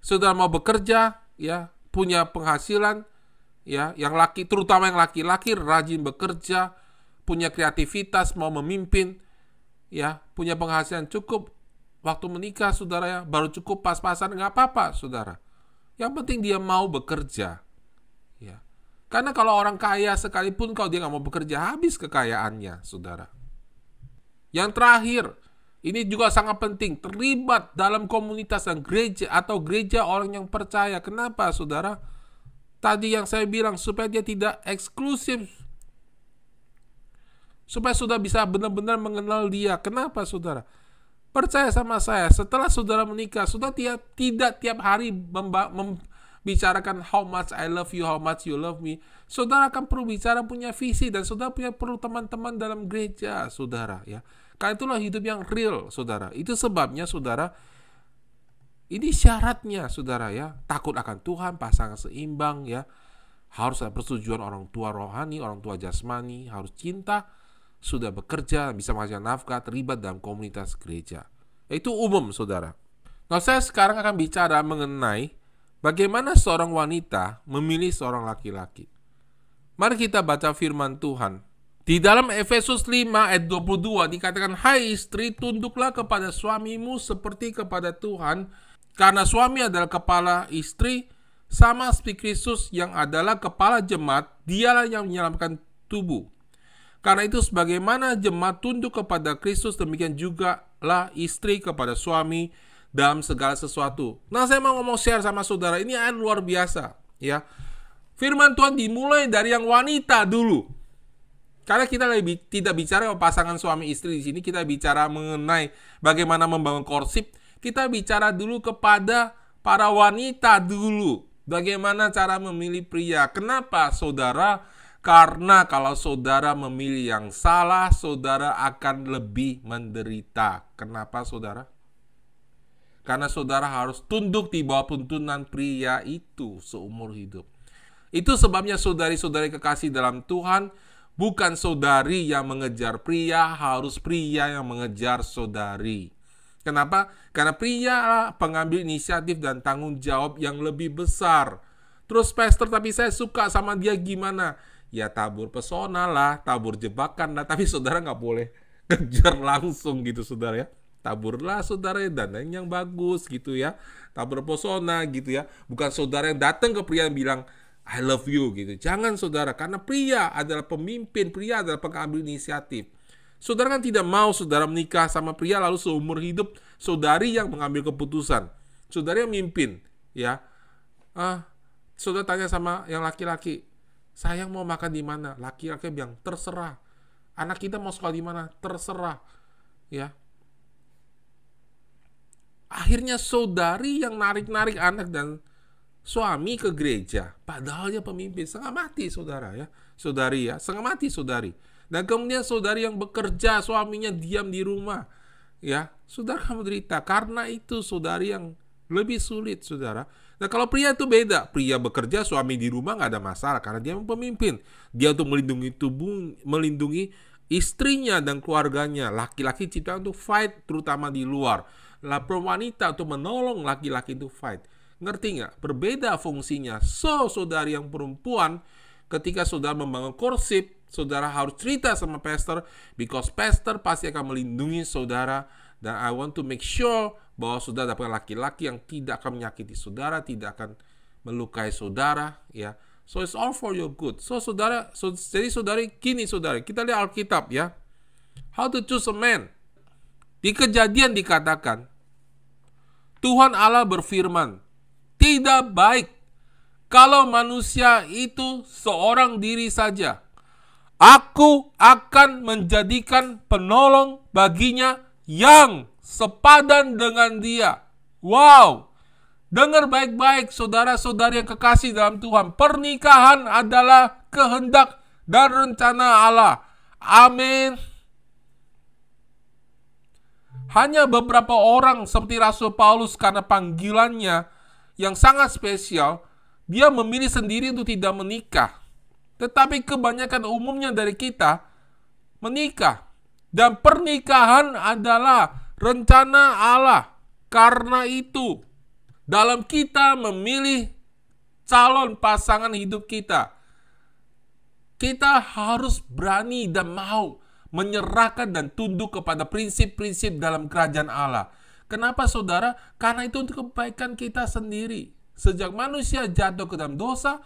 Saudara mau bekerja, ya, punya penghasilan, ya, yang laki, terutama yang laki-laki, rajin bekerja, punya kreativitas, mau memimpin, ya, punya penghasilan cukup, waktu menikah, saudara, ya, baru cukup pas-pasan, nggak apa-apa, saudara yang penting dia mau bekerja. Ya. Karena kalau orang kaya sekalipun kalau dia nggak mau bekerja habis kekayaannya, saudara. Yang terakhir, ini juga sangat penting, terlibat dalam komunitas dan gereja atau gereja orang yang percaya. Kenapa, saudara? Tadi yang saya bilang supaya dia tidak eksklusif, supaya sudah bisa benar-benar mengenal dia. Kenapa, saudara? Percaya sama saya, setelah saudara menikah, saudara tiap, tidak tiap hari membicarakan how much I love you, how much you love me. Saudara akan perlu bicara punya visi dan saudara punya perlu teman-teman dalam gereja, saudara ya. Karena itulah hidup yang real, saudara. Itu sebabnya saudara ini syaratnya, saudara ya. Takut akan Tuhan, pasangan seimbang ya. Harus ada persetujuan orang tua rohani, orang tua jasmani, harus cinta, sudah bekerja, bisa menghasilkan nafkah, terlibat dalam komunitas gereja. Itu umum, saudara. Nah, saya sekarang akan bicara mengenai bagaimana seorang wanita memilih seorang laki-laki. Mari kita baca firman Tuhan. Di dalam Efesus 5 ayat 22 dikatakan, Hai istri, tunduklah kepada suamimu seperti kepada Tuhan, karena suami adalah kepala istri, sama seperti Kristus yang adalah kepala jemaat, dialah yang menyelamatkan tubuh karena itu sebagaimana jemaat tunduk kepada Kristus, demikian juga lah istri kepada suami dalam segala sesuatu. Nah, saya mau ngomong share sama saudara, ini ayat luar biasa, ya. Firman Tuhan dimulai dari yang wanita dulu. Karena kita lebih tidak bicara pasangan suami istri di sini, kita bicara mengenai bagaimana membangun korsip. Kita bicara dulu kepada para wanita dulu. Bagaimana cara memilih pria? Kenapa saudara karena kalau saudara memilih yang salah, saudara akan lebih menderita. Kenapa saudara? Karena saudara harus tunduk di bawah tuntunan pria itu seumur hidup. Itu sebabnya saudari-saudari kekasih dalam Tuhan, bukan saudari yang mengejar pria, harus pria yang mengejar saudari. Kenapa? Karena pria pengambil inisiatif dan tanggung jawab yang lebih besar. Terus pastor tapi saya suka sama dia gimana? ya tabur pesona lah, tabur jebakan lah, tapi saudara nggak boleh [LAUGHS] kejar langsung gitu saudara ya. Taburlah saudara ya. dan yang bagus gitu ya. Tabur pesona gitu ya. Bukan saudara yang datang ke pria yang bilang, I love you gitu. Jangan saudara, karena pria adalah pemimpin, pria adalah pengambil inisiatif. Saudara kan tidak mau saudara menikah sama pria lalu seumur hidup saudari yang mengambil keputusan. Saudari yang mimpin, ya. Ah, saudara tanya sama yang laki-laki, sayang mau makan di mana laki-laki bilang terserah anak kita mau sekolah di mana terserah ya akhirnya saudari yang narik-narik anak dan suami ke gereja padahal dia pemimpin setengah mati saudara ya saudari ya setengah mati saudari dan kemudian saudari yang bekerja suaminya diam di rumah ya saudara menderita karena itu saudari yang lebih sulit saudara Nah kalau pria itu beda, pria bekerja, suami di rumah nggak ada masalah karena dia pemimpin. Dia untuk melindungi tubuh, melindungi istrinya dan keluarganya. Laki-laki ciptaan untuk fight, terutama di luar. Lah wanita untuk menolong laki-laki itu fight. Ngerti nggak? Berbeda fungsinya. So, saudari yang perempuan, ketika saudara membangun korsip, saudara harus cerita sama pastor, because pastor pasti akan melindungi saudara dan I want to make sure bahwa saudara dapat laki-laki yang tidak akan menyakiti saudara, tidak akan melukai saudara, ya. So it's all for your good. So saudara, so, jadi saudari kini saudari, kita lihat Alkitab ya. How to choose a man. Di kejadian dikatakan, Tuhan Allah berfirman, tidak baik kalau manusia itu seorang diri saja. Aku akan menjadikan penolong baginya yang sepadan dengan dia. Wow. Dengar baik-baik saudara-saudari yang kekasih dalam Tuhan. Pernikahan adalah kehendak dan rencana Allah. Amin. Hanya beberapa orang seperti Rasul Paulus karena panggilannya yang sangat spesial, dia memilih sendiri untuk tidak menikah. Tetapi kebanyakan umumnya dari kita menikah. Dan pernikahan adalah rencana Allah. Karena itu, dalam kita memilih calon pasangan hidup kita, kita harus berani dan mau menyerahkan dan tunduk kepada prinsip-prinsip dalam kerajaan Allah. Kenapa saudara? Karena itu untuk kebaikan kita sendiri. Sejak manusia jatuh ke dalam dosa,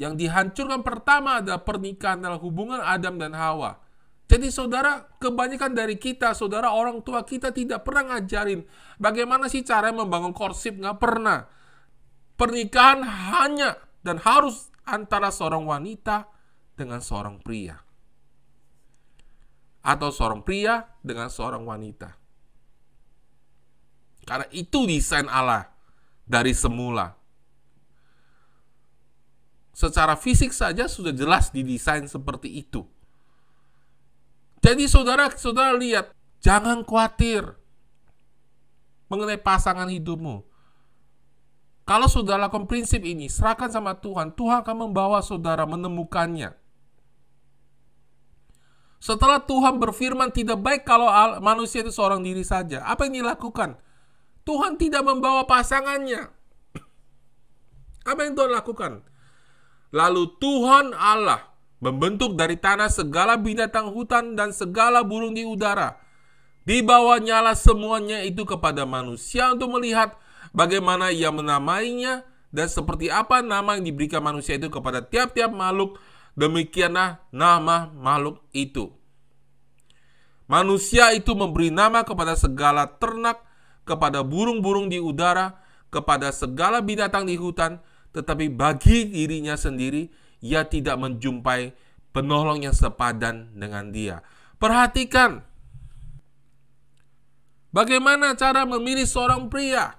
yang dihancurkan pertama adalah pernikahan dalam hubungan Adam dan Hawa. Jadi saudara, kebanyakan dari kita, saudara orang tua kita tidak pernah ngajarin bagaimana sih cara membangun korsip, nggak pernah. Pernikahan hanya dan harus antara seorang wanita dengan seorang pria. Atau seorang pria dengan seorang wanita. Karena itu desain Allah dari semula. Secara fisik saja sudah jelas didesain seperti itu jadi saudara-saudara lihat, jangan khawatir mengenai pasangan hidupmu. Kalau sudah lakukan prinsip ini, serahkan sama Tuhan, Tuhan akan membawa saudara menemukannya. Setelah Tuhan berfirman tidak baik kalau manusia itu seorang diri saja, apa yang dilakukan? Tuhan tidak membawa pasangannya. [CLEARS THROAT] Apa yang Tuhan lakukan? Lalu Tuhan Allah membentuk dari tanah segala binatang hutan dan segala burung di udara. nyala semuanya itu kepada manusia untuk melihat bagaimana ia menamainya dan seperti apa nama yang diberikan manusia itu kepada tiap-tiap makhluk. Demikianlah nama makhluk itu. Manusia itu memberi nama kepada segala ternak, kepada burung-burung di udara, kepada segala binatang di hutan, tetapi bagi dirinya sendiri ia tidak menjumpai penolong yang sepadan dengan dia. Perhatikan bagaimana cara memilih seorang pria.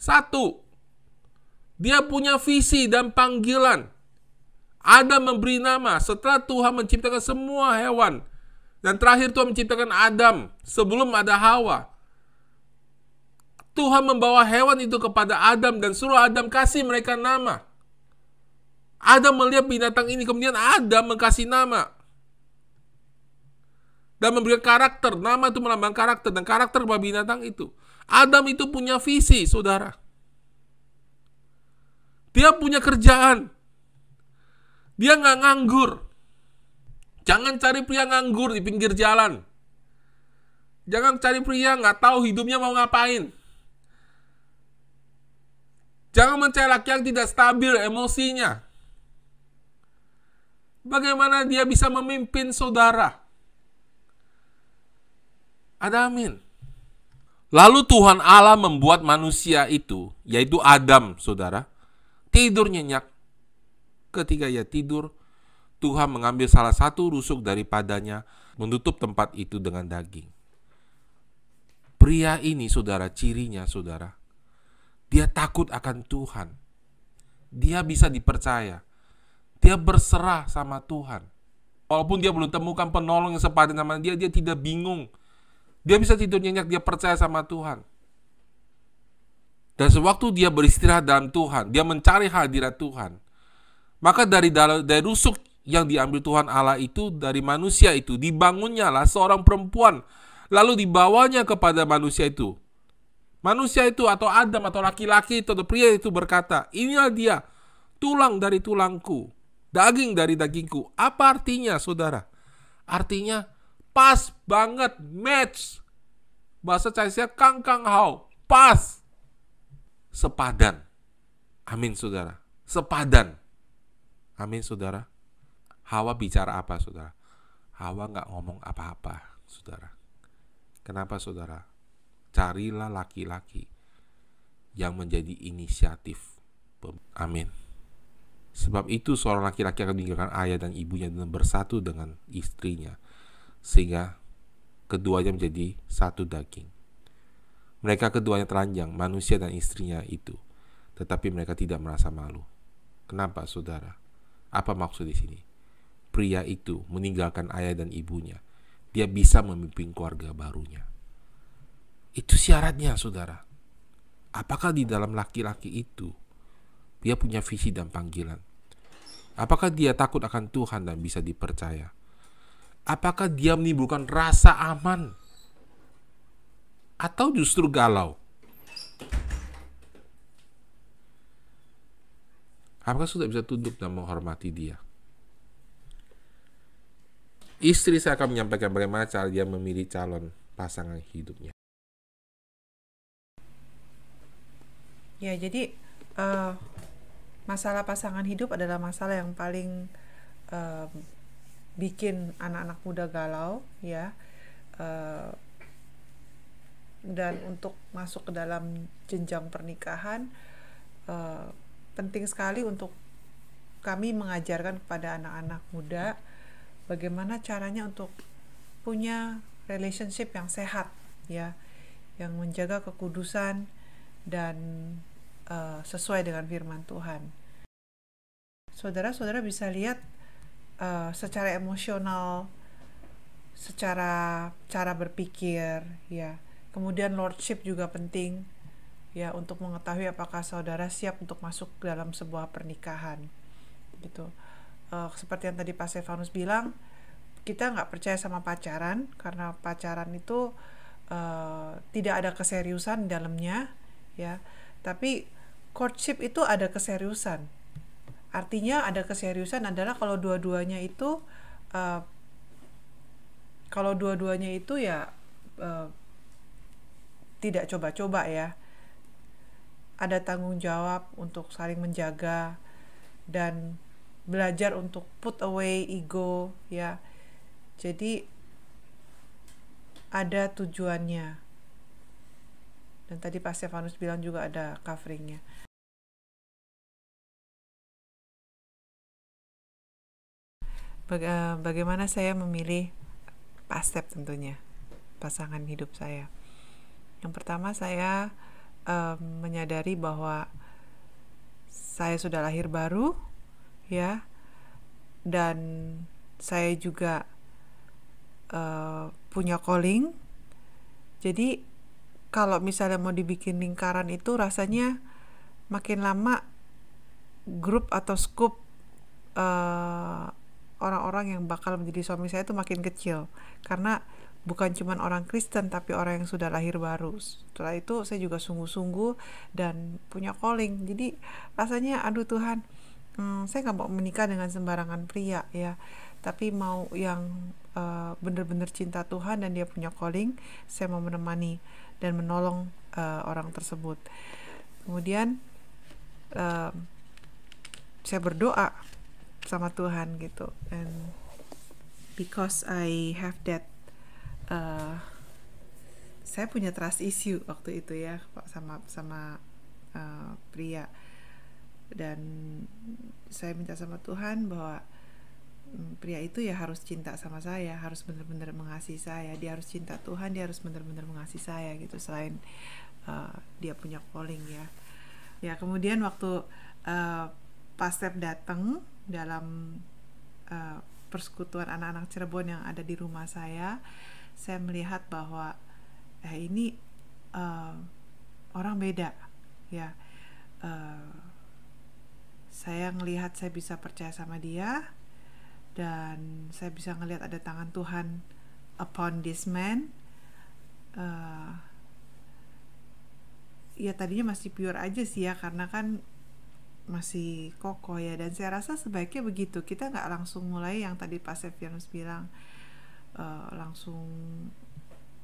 Satu, dia punya visi dan panggilan. Adam memberi nama setelah Tuhan menciptakan semua hewan. Dan terakhir Tuhan menciptakan Adam sebelum ada Hawa. Tuhan membawa hewan itu kepada Adam dan suruh Adam kasih mereka nama. Adam melihat binatang ini, kemudian Adam mengasih nama. Dan memberikan karakter. Nama itu melambang karakter. Dan karakter bahwa binatang itu. Adam itu punya visi, saudara. Dia punya kerjaan. Dia nggak nganggur. Jangan cari pria nganggur di pinggir jalan. Jangan cari pria nggak tahu hidupnya mau ngapain. Jangan mencari laki yang tidak stabil emosinya. Bagaimana dia bisa memimpin saudara? Ada amin. Lalu Tuhan Allah membuat manusia itu, yaitu Adam, saudara, tidur nyenyak. Ketika ia tidur, Tuhan mengambil salah satu rusuk daripadanya, menutup tempat itu dengan daging. Pria ini, saudara, cirinya, saudara, dia takut akan Tuhan. Dia bisa dipercaya. Dia berserah sama Tuhan. Walaupun dia belum temukan penolong yang sepadan sama dia, dia tidak bingung. Dia bisa tidur nyenyak, dia percaya sama Tuhan. Dan sewaktu dia beristirahat dalam Tuhan, dia mencari hadirat Tuhan. Maka dari dari rusuk yang diambil Tuhan Allah itu dari manusia itu dibangunnyalah seorang perempuan lalu dibawanya kepada manusia itu. Manusia itu atau Adam atau laki-laki atau pria itu berkata, "Inilah dia, tulang dari tulangku daging dari dagingku. Apa artinya, saudara? Artinya pas banget match. Bahasa Chinese-nya kang kang hao, pas. Sepadan. Amin, saudara. Sepadan. Amin, saudara. Hawa bicara apa, saudara? Hawa nggak ngomong apa-apa, saudara. Kenapa, saudara? Carilah laki-laki yang menjadi inisiatif. Amin. Sebab itu seorang laki-laki akan meninggalkan ayah dan ibunya dan bersatu dengan istrinya, sehingga keduanya menjadi satu daging. Mereka keduanya telanjang, manusia dan istrinya itu, tetapi mereka tidak merasa malu. Kenapa, saudara? Apa maksud di sini? Pria itu meninggalkan ayah dan ibunya. Dia bisa memimpin keluarga barunya. Itu syaratnya, saudara. Apakah di dalam laki-laki itu dia punya visi dan panggilan. Apakah dia takut akan Tuhan dan bisa dipercaya? Apakah dia menimbulkan rasa aman? Atau justru galau? Apakah sudah bisa tunduk dan menghormati dia? Istri saya akan menyampaikan bagaimana cara dia memilih calon pasangan hidupnya. Ya, jadi uh, masalah pasangan hidup adalah masalah yang paling uh, bikin anak-anak muda galau ya uh, dan untuk masuk ke dalam jenjang pernikahan uh, penting sekali untuk kami mengajarkan kepada anak-anak muda bagaimana caranya untuk punya relationship yang sehat ya yang menjaga kekudusan dan uh, sesuai dengan firman Tuhan. Saudara-saudara bisa lihat uh, secara emosional, secara cara berpikir, ya. Kemudian lordship juga penting ya untuk mengetahui apakah saudara siap untuk masuk dalam sebuah pernikahan gitu uh, seperti yang tadi Pak Stefanus bilang kita nggak percaya sama pacaran karena pacaran itu uh, tidak ada keseriusan dalamnya ya tapi courtship itu ada keseriusan. Artinya ada keseriusan adalah kalau dua-duanya itu uh, kalau dua-duanya itu ya uh, tidak coba-coba ya. Ada tanggung jawab untuk saling menjaga dan belajar untuk put away ego ya. Jadi ada tujuannya. Dan tadi Pak Stefanus bilang juga ada coveringnya. baga eh, bagaimana saya memilih pasep tentunya pasangan hidup saya yang pertama saya um, menyadari bahwa saya sudah lahir baru ya dan saya juga uh, punya calling jadi kalau misalnya mau dibikin lingkaran itu rasanya makin lama grup atau scoop uh, orang-orang yang bakal menjadi suami saya itu makin kecil karena bukan cuma orang Kristen tapi orang yang sudah lahir baru setelah itu saya juga sungguh-sungguh dan punya calling jadi rasanya aduh Tuhan hmm, saya nggak mau menikah dengan sembarangan pria ya tapi mau yang eh, bener-bener uh, cinta Tuhan dan dia punya calling saya mau menemani dan menolong uh, orang tersebut kemudian uh, saya berdoa sama Tuhan gitu and because I have that uh, saya punya trust issue waktu itu ya sama sama uh, pria dan saya minta sama Tuhan bahwa mm, pria itu ya harus cinta sama saya harus benar-benar mengasihi saya dia harus cinta Tuhan dia harus benar-benar mengasihi saya gitu selain uh, dia punya calling ya ya kemudian waktu uh, Pak datang dalam uh, persekutuan anak-anak Cirebon yang ada di rumah saya, saya melihat bahwa ya ini uh, orang beda, ya. Uh, saya melihat saya bisa percaya sama dia dan saya bisa melihat ada tangan Tuhan upon this man. Uh, ya tadinya masih pure aja sih ya karena kan masih kokoh ya dan saya rasa sebaiknya begitu kita nggak langsung mulai yang tadi Pak Sepianus bilang uh, langsung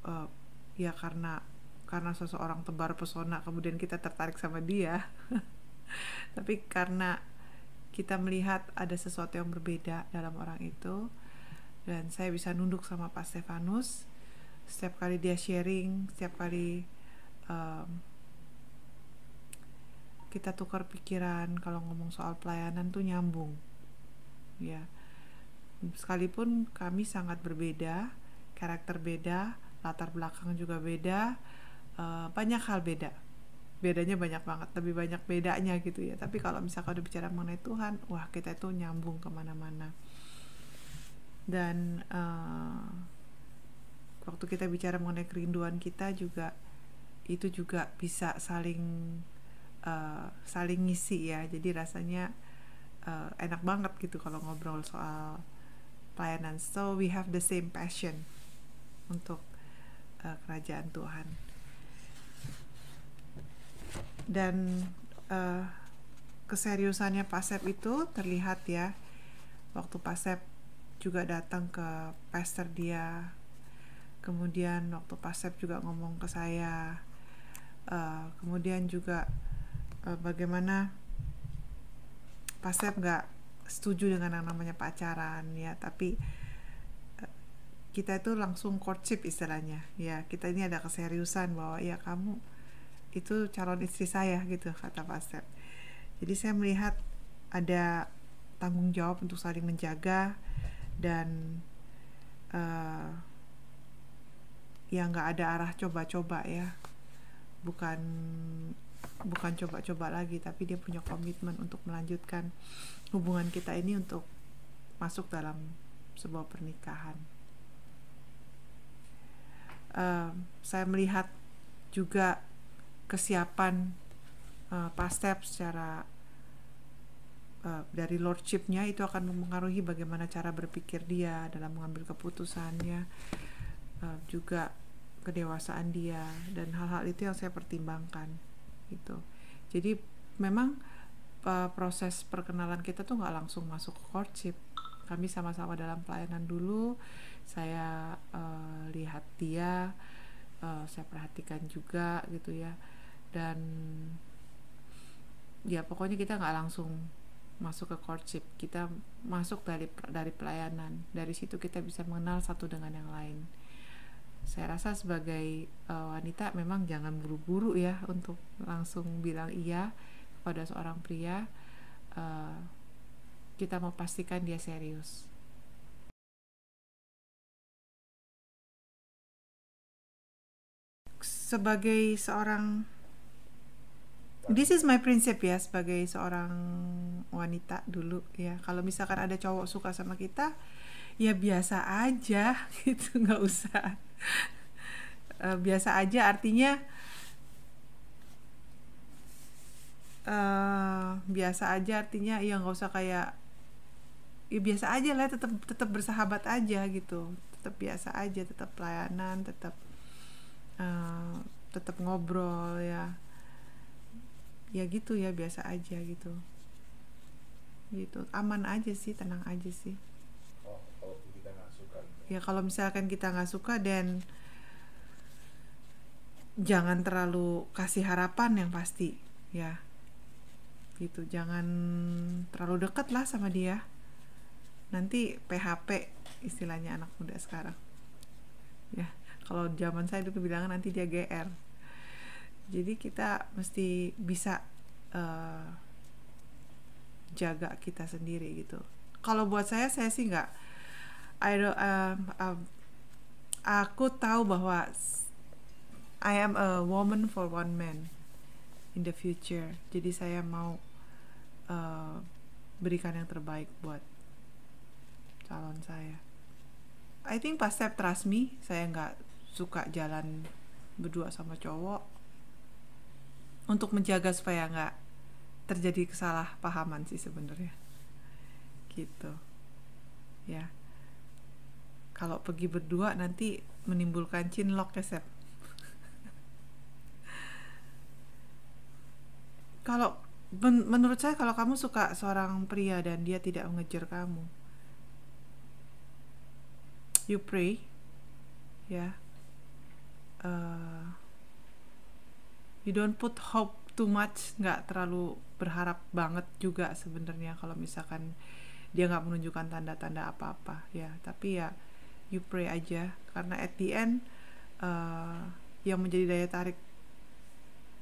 uh, ya karena karena seseorang tebar pesona kemudian kita tertarik sama dia [LAUGHS] tapi karena kita melihat ada sesuatu yang berbeda dalam orang itu dan saya bisa nunduk sama Pak Stefanus setiap kali dia sharing setiap kali um, kita tukar pikiran kalau ngomong soal pelayanan tuh nyambung ya sekalipun kami sangat berbeda karakter beda latar belakang juga beda eh, banyak hal beda bedanya banyak banget lebih banyak bedanya gitu ya tapi kalau misalnya udah bicara mengenai Tuhan wah kita itu nyambung kemana-mana dan uh, waktu kita bicara mengenai kerinduan kita juga itu juga bisa saling uh, saling ngisi ya jadi rasanya uh, enak banget gitu kalau ngobrol soal pelayanan so we have the same passion untuk uh, kerajaan Tuhan dan uh, keseriusannya Pasep itu terlihat ya waktu Pasep juga datang ke pastor dia kemudian waktu Pasep juga ngomong ke saya uh, kemudian juga uh, bagaimana Pak Sep nggak setuju dengan yang namanya pacaran ya tapi eh, kita itu langsung courtship istilahnya ya kita ini ada keseriusan bahwa ya kamu itu calon istri saya gitu kata Pak jadi saya melihat ada tanggung jawab untuk saling menjaga dan uh, eh, yang nggak ada arah coba-coba ya bukan bukan coba-coba lagi tapi dia punya komitmen untuk melanjutkan hubungan kita ini untuk masuk dalam sebuah pernikahan uh, saya melihat juga kesiapan uh, eh, pastep secara uh, dari lordshipnya itu akan mempengaruhi bagaimana cara berpikir dia dalam mengambil keputusannya uh, juga kedewasaan dia dan hal-hal itu yang saya pertimbangkan gitu jadi memang uh, proses perkenalan kita tuh nggak langsung masuk ke courtship kami sama-sama dalam pelayanan dulu saya uh, lihat dia uh, saya perhatikan juga gitu ya dan ya pokoknya kita nggak langsung masuk ke courtship kita masuk dari dari pelayanan dari situ kita bisa mengenal satu dengan yang lain saya rasa sebagai uh, wanita memang jangan buru-buru ya untuk langsung bilang iya kepada seorang pria uh, kita mau pastikan dia serius sebagai seorang this is my prinsip ya sebagai seorang wanita dulu ya kalau misalkan ada cowok suka sama kita ya biasa aja [LAUGHS] gitu nggak usah [LAUGHS] Eh, biasa aja artinya uh, biasa aja artinya ya nggak usah kayak ya biasa aja lah tetap tetap bersahabat aja gitu tetap biasa aja tetap pelayanan tetap uh, eh, tetap ngobrol ya ya gitu ya biasa aja gitu gitu aman aja sih tenang aja sih ya kalau misalkan kita nggak suka dan jangan terlalu kasih harapan yang pasti ya gitu jangan terlalu deket lah sama dia nanti PHP istilahnya anak muda sekarang ya kalau zaman saya itu bilang nanti dia GR jadi kita mesti bisa uh, jaga kita sendiri gitu kalau buat saya saya sih nggak I don't, uh, um, aku tahu bahwa I am a woman for one man in the future. Jadi saya mau uh, berikan yang terbaik buat calon saya. I think pas step trust me, saya nggak suka jalan berdua sama cowok untuk menjaga supaya nggak terjadi kesalahpahaman sih sebenarnya gitu ya yeah kalau pergi berdua nanti menimbulkan cinlok ya Sep kalau men menurut saya kalau kamu suka seorang pria dan dia tidak mengejar kamu you pray ya yeah. uh, you don't put hope too much nggak terlalu berharap banget juga sebenarnya kalau misalkan dia nggak menunjukkan tanda-tanda apa-apa ya tapi ya you pray aja karena at the end uh, yang menjadi daya tarik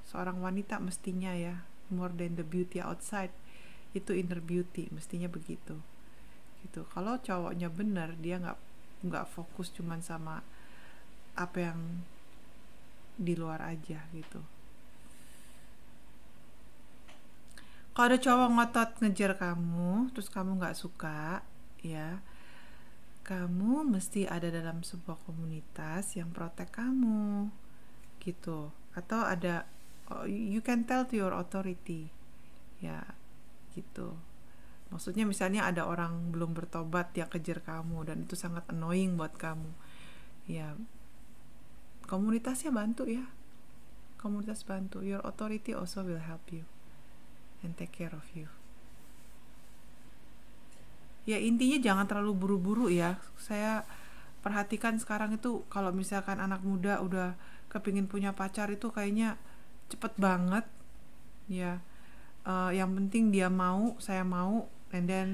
seorang wanita mestinya ya more than the beauty outside itu inner beauty mestinya begitu gitu kalau cowoknya bener dia nggak nggak fokus cuman sama apa yang di luar aja gitu kalau ada cowok ngotot ngejar kamu terus kamu nggak suka ya kamu mesti ada dalam sebuah komunitas yang protek kamu gitu atau ada oh, you can tell to your authority ya gitu maksudnya misalnya ada orang belum bertobat dia kejar kamu dan itu sangat annoying buat kamu ya komunitasnya bantu ya komunitas bantu your authority also will help you and take care of you ya intinya jangan terlalu buru-buru ya saya perhatikan sekarang itu kalau misalkan anak muda udah kepingin punya pacar itu kayaknya cepet banget ya uh, yang penting dia mau saya mau and then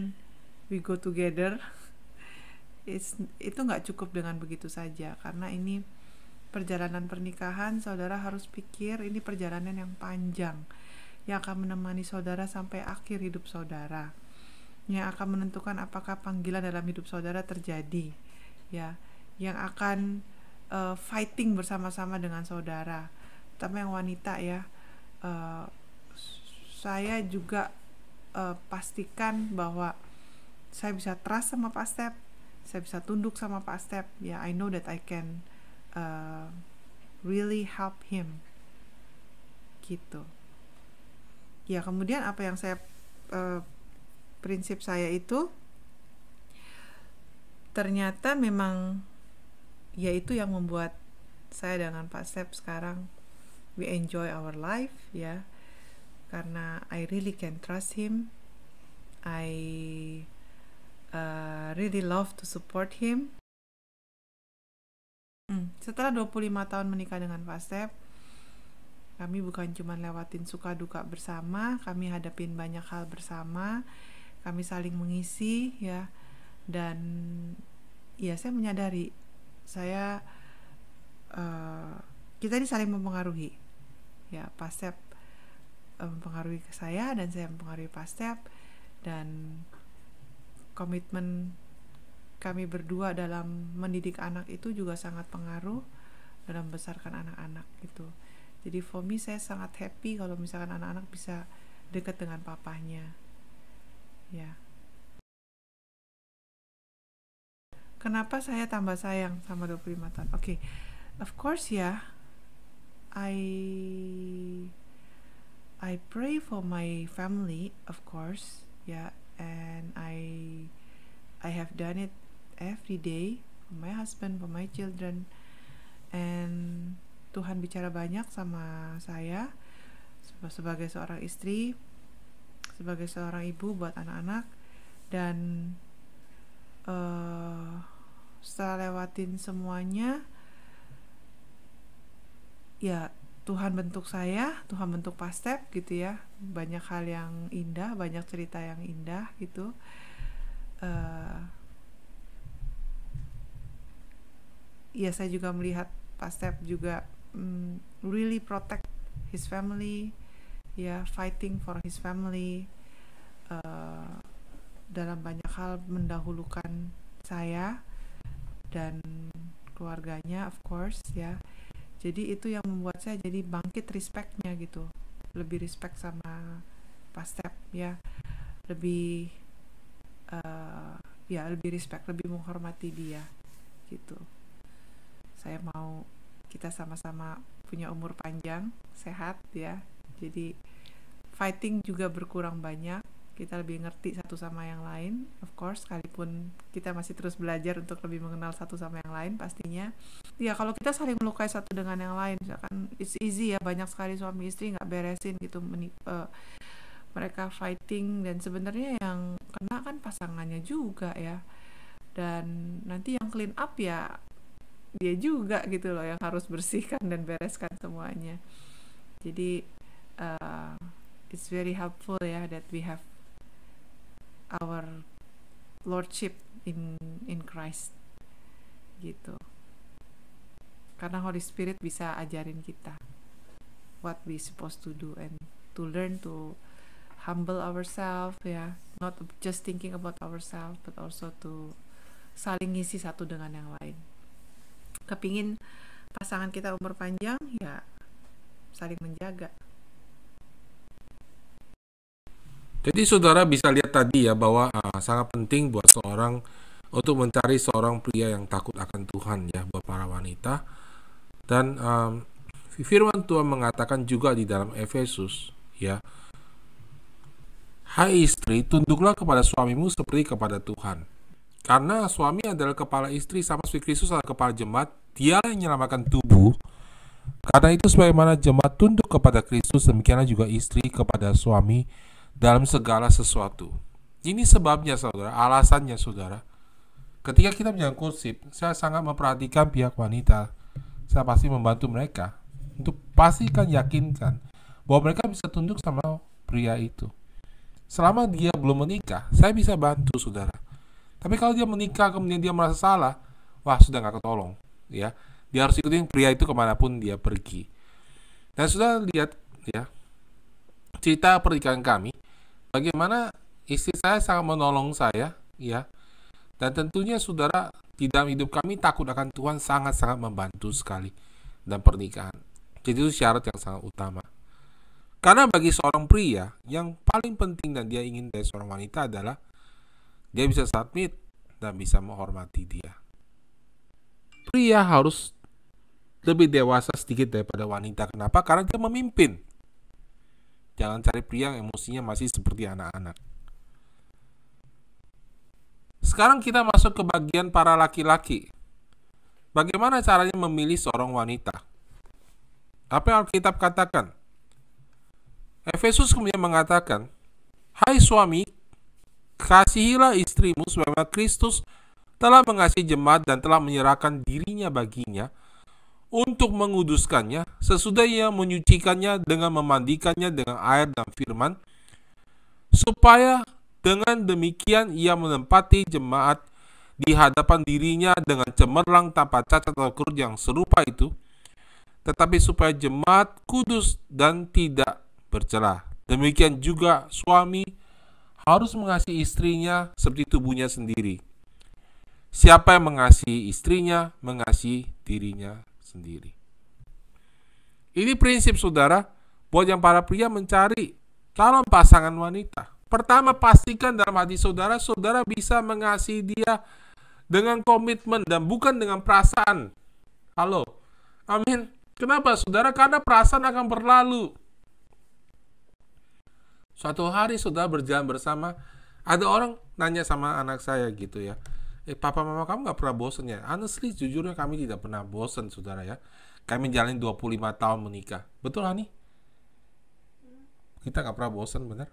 we go together [LAUGHS] It's, itu nggak cukup dengan begitu saja karena ini perjalanan pernikahan saudara harus pikir ini perjalanan yang panjang yang akan menemani saudara sampai akhir hidup saudara yang akan menentukan apakah panggilan dalam hidup saudara terjadi ya yang akan uh, fighting bersama-sama dengan saudara terutama yang wanita ya uh, saya juga uh, pastikan bahwa saya bisa trust sama Pak Step saya bisa tunduk sama Pak Step ya yeah, I know that I can uh, really help him gitu ya kemudian apa yang saya uh, prinsip saya itu ternyata memang yaitu yang membuat saya dengan Pak Sep sekarang we enjoy our life ya karena I really can trust him I uh, really love to support him hmm, setelah 25 tahun menikah dengan Pak Sep kami bukan cuma lewatin suka duka bersama kami hadapin banyak hal bersama kami saling mengisi ya dan ya saya menyadari saya uh, kita ini saling mempengaruhi ya pastep eh, mempengaruhi ke saya dan saya mempengaruhi pastep dan komitmen kami berdua dalam mendidik anak itu juga sangat pengaruh dalam besarkan anak-anak gitu jadi for me saya sangat happy kalau misalkan anak-anak bisa dekat dengan papahnya ya kenapa saya tambah sayang sama 25 tahun oke okay. of course ya I I pray for my family of course ya yeah, and I I have done it every day for my husband for my children and Tuhan bicara banyak sama saya sebagai seorang istri sebagai seorang ibu buat anak-anak dan uh, setelah lewatin semuanya ya Tuhan bentuk saya Tuhan bentuk pastep gitu ya banyak hal yang indah banyak cerita yang indah gitu uh, ya saya juga melihat pastep juga um, really protect his family ya fighting for his family uh, dalam banyak hal mendahulukan saya dan keluarganya of course ya jadi itu yang membuat saya jadi bangkit respectnya gitu lebih respect sama pastep ya lebih uh, ya lebih respect lebih menghormati dia gitu saya mau kita sama-sama punya umur panjang sehat ya jadi fighting juga berkurang banyak kita lebih ngerti satu sama yang lain of course sekalipun kita masih terus belajar untuk lebih mengenal satu sama yang lain pastinya ya kalau kita saling melukai satu dengan yang lain misalkan it's easy ya banyak sekali suami istri nggak beresin gitu menip, uh, eh, mereka fighting dan sebenarnya yang kena kan pasangannya juga ya dan nanti yang clean up ya dia juga gitu loh yang harus bersihkan dan bereskan semuanya jadi uh, it's very helpful ya yeah, that we have our lordship in in Christ gitu karena Holy Spirit bisa ajarin kita what we supposed to do and to learn to humble ourselves ya yeah. not just thinking about ourselves but also to saling ngisi satu dengan yang lain kepingin pasangan kita umur panjang ya saling menjaga Jadi saudara bisa lihat tadi ya bahwa uh, sangat penting buat seorang untuk mencari seorang pria yang takut akan Tuhan ya buat para wanita. Dan um, firman Tuhan mengatakan juga di dalam Efesus ya. Hai istri, tunduklah kepada suamimu seperti kepada Tuhan. Karena suami adalah kepala istri sama seperti Kristus adalah kepala jemaat, dia yang menyelamatkan tubuh. Karena itu sebagaimana jemaat tunduk kepada Kristus, demikianlah juga istri kepada suami dalam segala sesuatu. Ini sebabnya saudara, alasannya saudara. Ketika kita menjalankan kursip, saya sangat memperhatikan pihak wanita. Saya pasti membantu mereka untuk pastikan yakinkan bahwa mereka bisa tunduk sama pria itu. Selama dia belum menikah, saya bisa bantu saudara. Tapi kalau dia menikah kemudian dia merasa salah, wah sudah nggak ketolong, ya. Dia harus ikutin pria itu kemanapun dia pergi. Dan sudah lihat ya cerita pernikahan kami, Bagaimana istri saya sangat menolong saya, ya. Dan tentunya saudara di dalam hidup kami takut akan Tuhan sangat-sangat membantu sekali dan pernikahan. Jadi itu syarat yang sangat utama. Karena bagi seorang pria yang paling penting dan dia ingin dari seorang wanita adalah dia bisa submit dan bisa menghormati dia. Pria harus lebih dewasa sedikit daripada wanita. Kenapa? Karena dia memimpin. Jangan cari pria yang emosinya masih seperti anak-anak. Sekarang kita masuk ke bagian para laki-laki. Bagaimana caranya memilih seorang wanita? Apa yang Alkitab katakan? Efesus kemudian mengatakan, Hai suami, kasihilah istrimu sebagaimana Kristus telah mengasihi jemaat dan telah menyerahkan dirinya baginya, untuk menguduskannya sesudah ia menyucikannya dengan memandikannya dengan air dan firman supaya dengan demikian ia menempati jemaat di hadapan dirinya dengan cemerlang tanpa cacat atau kerut yang serupa itu tetapi supaya jemaat kudus dan tidak bercelah demikian juga suami harus mengasihi istrinya seperti tubuhnya sendiri siapa yang mengasihi istrinya mengasihi dirinya sendiri. Ini prinsip saudara buat yang para pria mencari calon pasangan wanita. Pertama, pastikan dalam hati saudara, saudara bisa mengasihi dia dengan komitmen dan bukan dengan perasaan. Halo, amin. Kenapa saudara? Karena perasaan akan berlalu. Suatu hari saudara berjalan bersama, ada orang nanya sama anak saya gitu ya eh papa mama kamu nggak pernah bosen ya honestly jujurnya kami tidak pernah bosen saudara ya kami jalanin 25 tahun menikah betul Hani kita nggak pernah bosen bener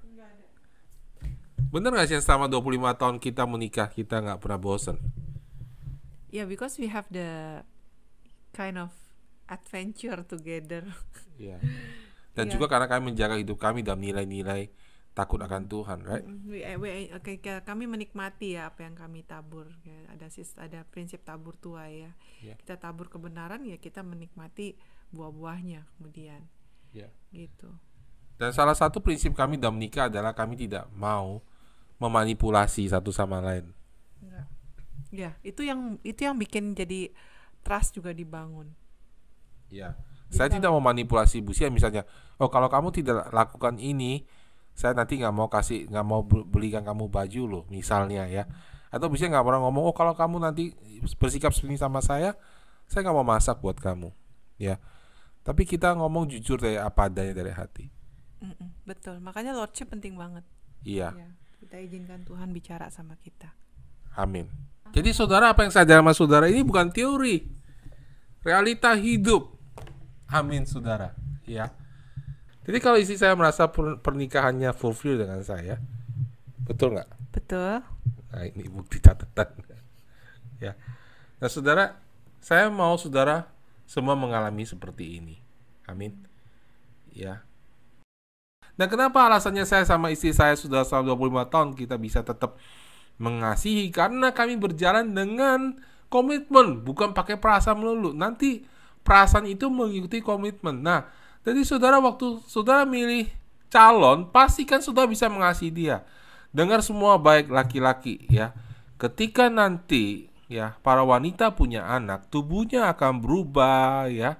bener nggak sih selama 25 tahun kita menikah kita nggak pernah bosen ya yeah, because we have the kind of adventure together yeah. dan yeah. juga karena kami menjaga hidup kami dalam nilai-nilai takut akan Tuhan, right? We, eh, we, eh, okay, kami menikmati ya apa yang kami tabur. Ya. Ada sis, ada prinsip tabur tua ya. Yeah. Kita tabur kebenaran ya kita menikmati buah-buahnya kemudian. Yeah. Gitu. Dan salah satu prinsip kami dalam menikah adalah kami tidak mau memanipulasi satu sama lain. Ya, yeah, itu yang itu yang bikin jadi trust juga dibangun. Ya, saya tidak memanipulasi Bu Sia misalnya. Oh, kalau kamu tidak lakukan ini, saya nanti nggak mau kasih nggak mau belikan kamu baju lo misalnya ya atau bisa nggak pernah ngomong oh kalau kamu nanti bersikap seperti sama saya saya nggak mau masak buat kamu ya tapi kita ngomong jujur dari apa adanya dari hati betul makanya lordship penting banget iya ya, kita izinkan Tuhan bicara sama kita amin jadi saudara apa yang saya jelaskan sama saudara ini bukan teori realita hidup amin saudara ya jadi kalau istri saya merasa pernikahannya fulfill dengan saya, betul nggak? Betul. Nah ini bukti catatan. [LAUGHS] ya. Nah saudara, saya mau saudara semua mengalami seperti ini. Amin. Ya. Nah kenapa alasannya saya sama istri saya sudah selama 25 tahun kita bisa tetap mengasihi? Karena kami berjalan dengan komitmen, bukan pakai perasaan melulu. Nanti perasaan itu mengikuti komitmen. Nah, jadi saudara waktu saudara milih calon, pastikan saudara bisa mengasihi dia. Dengar semua baik laki-laki ya. Ketika nanti ya para wanita punya anak, tubuhnya akan berubah ya.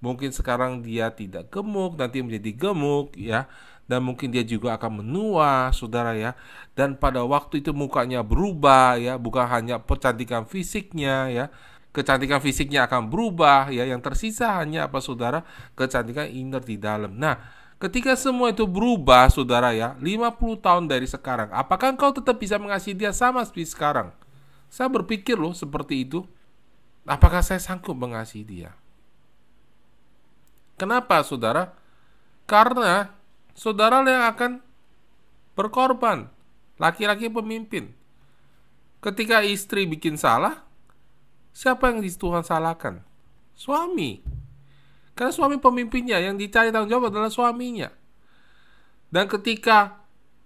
Mungkin sekarang dia tidak gemuk, nanti menjadi gemuk ya. Dan mungkin dia juga akan menua, saudara ya. Dan pada waktu itu mukanya berubah ya, bukan hanya percantikan fisiknya ya kecantikan fisiknya akan berubah ya yang tersisa hanya apa saudara kecantikan inner di dalam nah ketika semua itu berubah saudara ya 50 tahun dari sekarang apakah kau tetap bisa mengasihi dia sama seperti sekarang saya berpikir loh seperti itu apakah saya sanggup mengasihi dia kenapa saudara karena saudara yang akan berkorban laki-laki pemimpin ketika istri bikin salah Siapa yang Tuhan salahkan? Suami. Karena suami pemimpinnya yang dicari tanggung jawab adalah suaminya. Dan ketika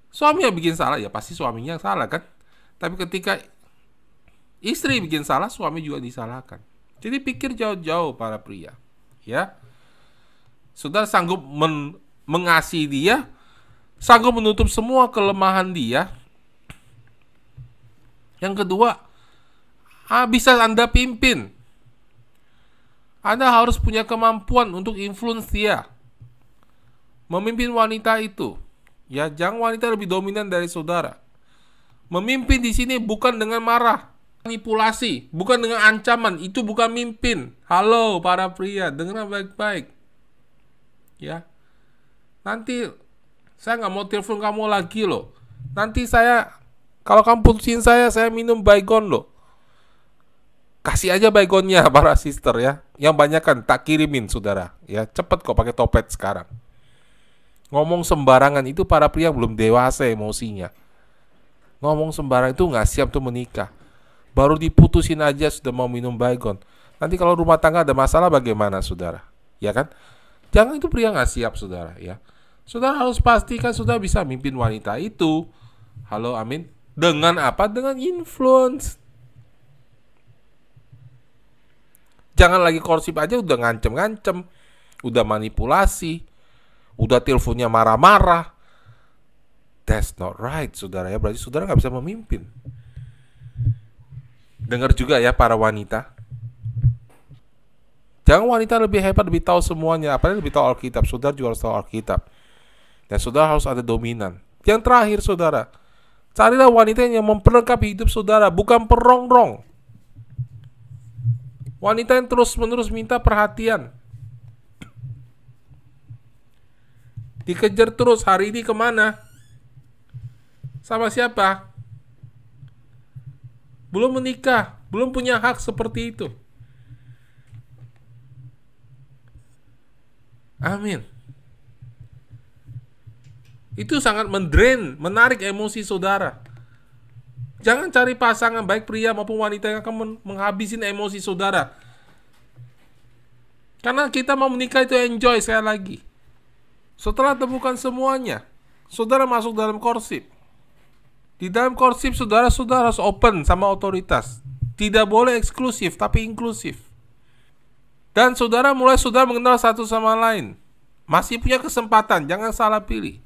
suami yang bikin salah, ya pasti suaminya yang salah kan? Tapi ketika istri bikin salah, suami juga disalahkan. Jadi pikir jauh-jauh para pria, ya. Sudah sanggup men mengasihi dia, sanggup menutup semua kelemahan dia. Yang kedua, ah, bisa Anda pimpin. Anda harus punya kemampuan untuk influence dia. Memimpin wanita itu. Ya, jangan wanita lebih dominan dari saudara. Memimpin di sini bukan dengan marah, manipulasi, bukan dengan ancaman. Itu bukan mimpin. Halo para pria, dengar baik-baik. Ya. Nanti saya nggak mau telepon kamu lagi loh. Nanti saya kalau kamu putusin saya, saya minum baygon loh kasih aja baygonnya [LAUGHS] para sister ya. Yang banyak kan tak kirimin saudara. Ya cepet kok pakai topet sekarang. Ngomong sembarangan itu para pria belum dewasa emosinya. Ngomong sembarangan itu nggak siap tuh menikah. Baru diputusin aja sudah mau minum baygon. Nanti kalau rumah tangga ada masalah bagaimana saudara? Ya kan? Jangan itu pria nggak siap saudara ya. Saudara harus pastikan sudah bisa mimpin wanita itu. Halo amin. Dengan apa? Dengan influence Jangan lagi korsip aja udah ngancem-ngancem, udah manipulasi, udah teleponnya marah-marah. That's not right, saudara ya. Berarti saudara nggak bisa memimpin. Dengar juga ya para wanita. Jangan wanita lebih hebat, lebih tahu semuanya. Apalagi lebih tahu Alkitab. Saudara juga harus tahu Alkitab. Dan saudara harus ada dominan. Yang terakhir, saudara. Carilah wanita yang memperlengkapi hidup saudara, bukan perongrong. Wanita yang terus-menerus minta perhatian. Dikejar terus, hari ini kemana? Sama siapa? Belum menikah, belum punya hak seperti itu. Amin. Itu sangat mendrain, menarik emosi saudara. Jangan cari pasangan baik pria maupun wanita yang akan menghabisin emosi saudara. Karena kita mau menikah itu enjoy saya lagi. Setelah temukan semuanya, saudara masuk dalam korsip. Di dalam korsip saudara-saudara harus open sama otoritas. Tidak boleh eksklusif tapi inklusif. Dan saudara mulai saudara mengenal satu sama lain. Masih punya kesempatan, jangan salah pilih.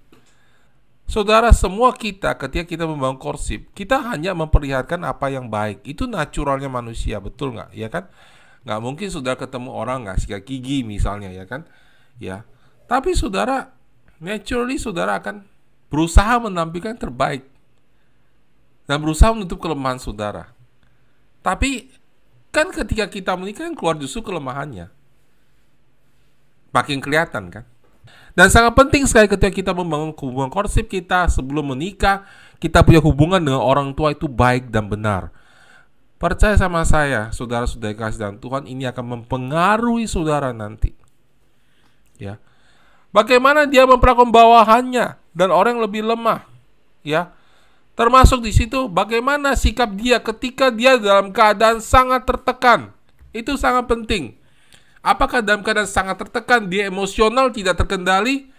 Saudara, semua kita ketika kita membangun korsip, kita hanya memperlihatkan apa yang baik. Itu naturalnya manusia, betul nggak? Ya kan? Nggak mungkin saudara ketemu orang nggak sikat gigi misalnya, ya kan? Ya. Tapi saudara, naturally saudara akan berusaha menampilkan terbaik. Dan berusaha menutup kelemahan saudara. Tapi, kan ketika kita menikah, keluar justru kelemahannya. Makin kelihatan kan? Dan sangat penting sekali ketika kita membangun hubungan korsip kita sebelum menikah, kita punya hubungan dengan orang tua itu baik dan benar. Percaya sama saya, saudara-saudara kasih dan Tuhan ini akan mempengaruhi saudara nanti. Ya. Bagaimana dia memperlakukan bawahannya dan orang yang lebih lemah, ya. Termasuk di situ bagaimana sikap dia ketika dia dalam keadaan sangat tertekan. Itu sangat penting. Apakah dalam keadaan sangat tertekan, dia emosional tidak terkendali,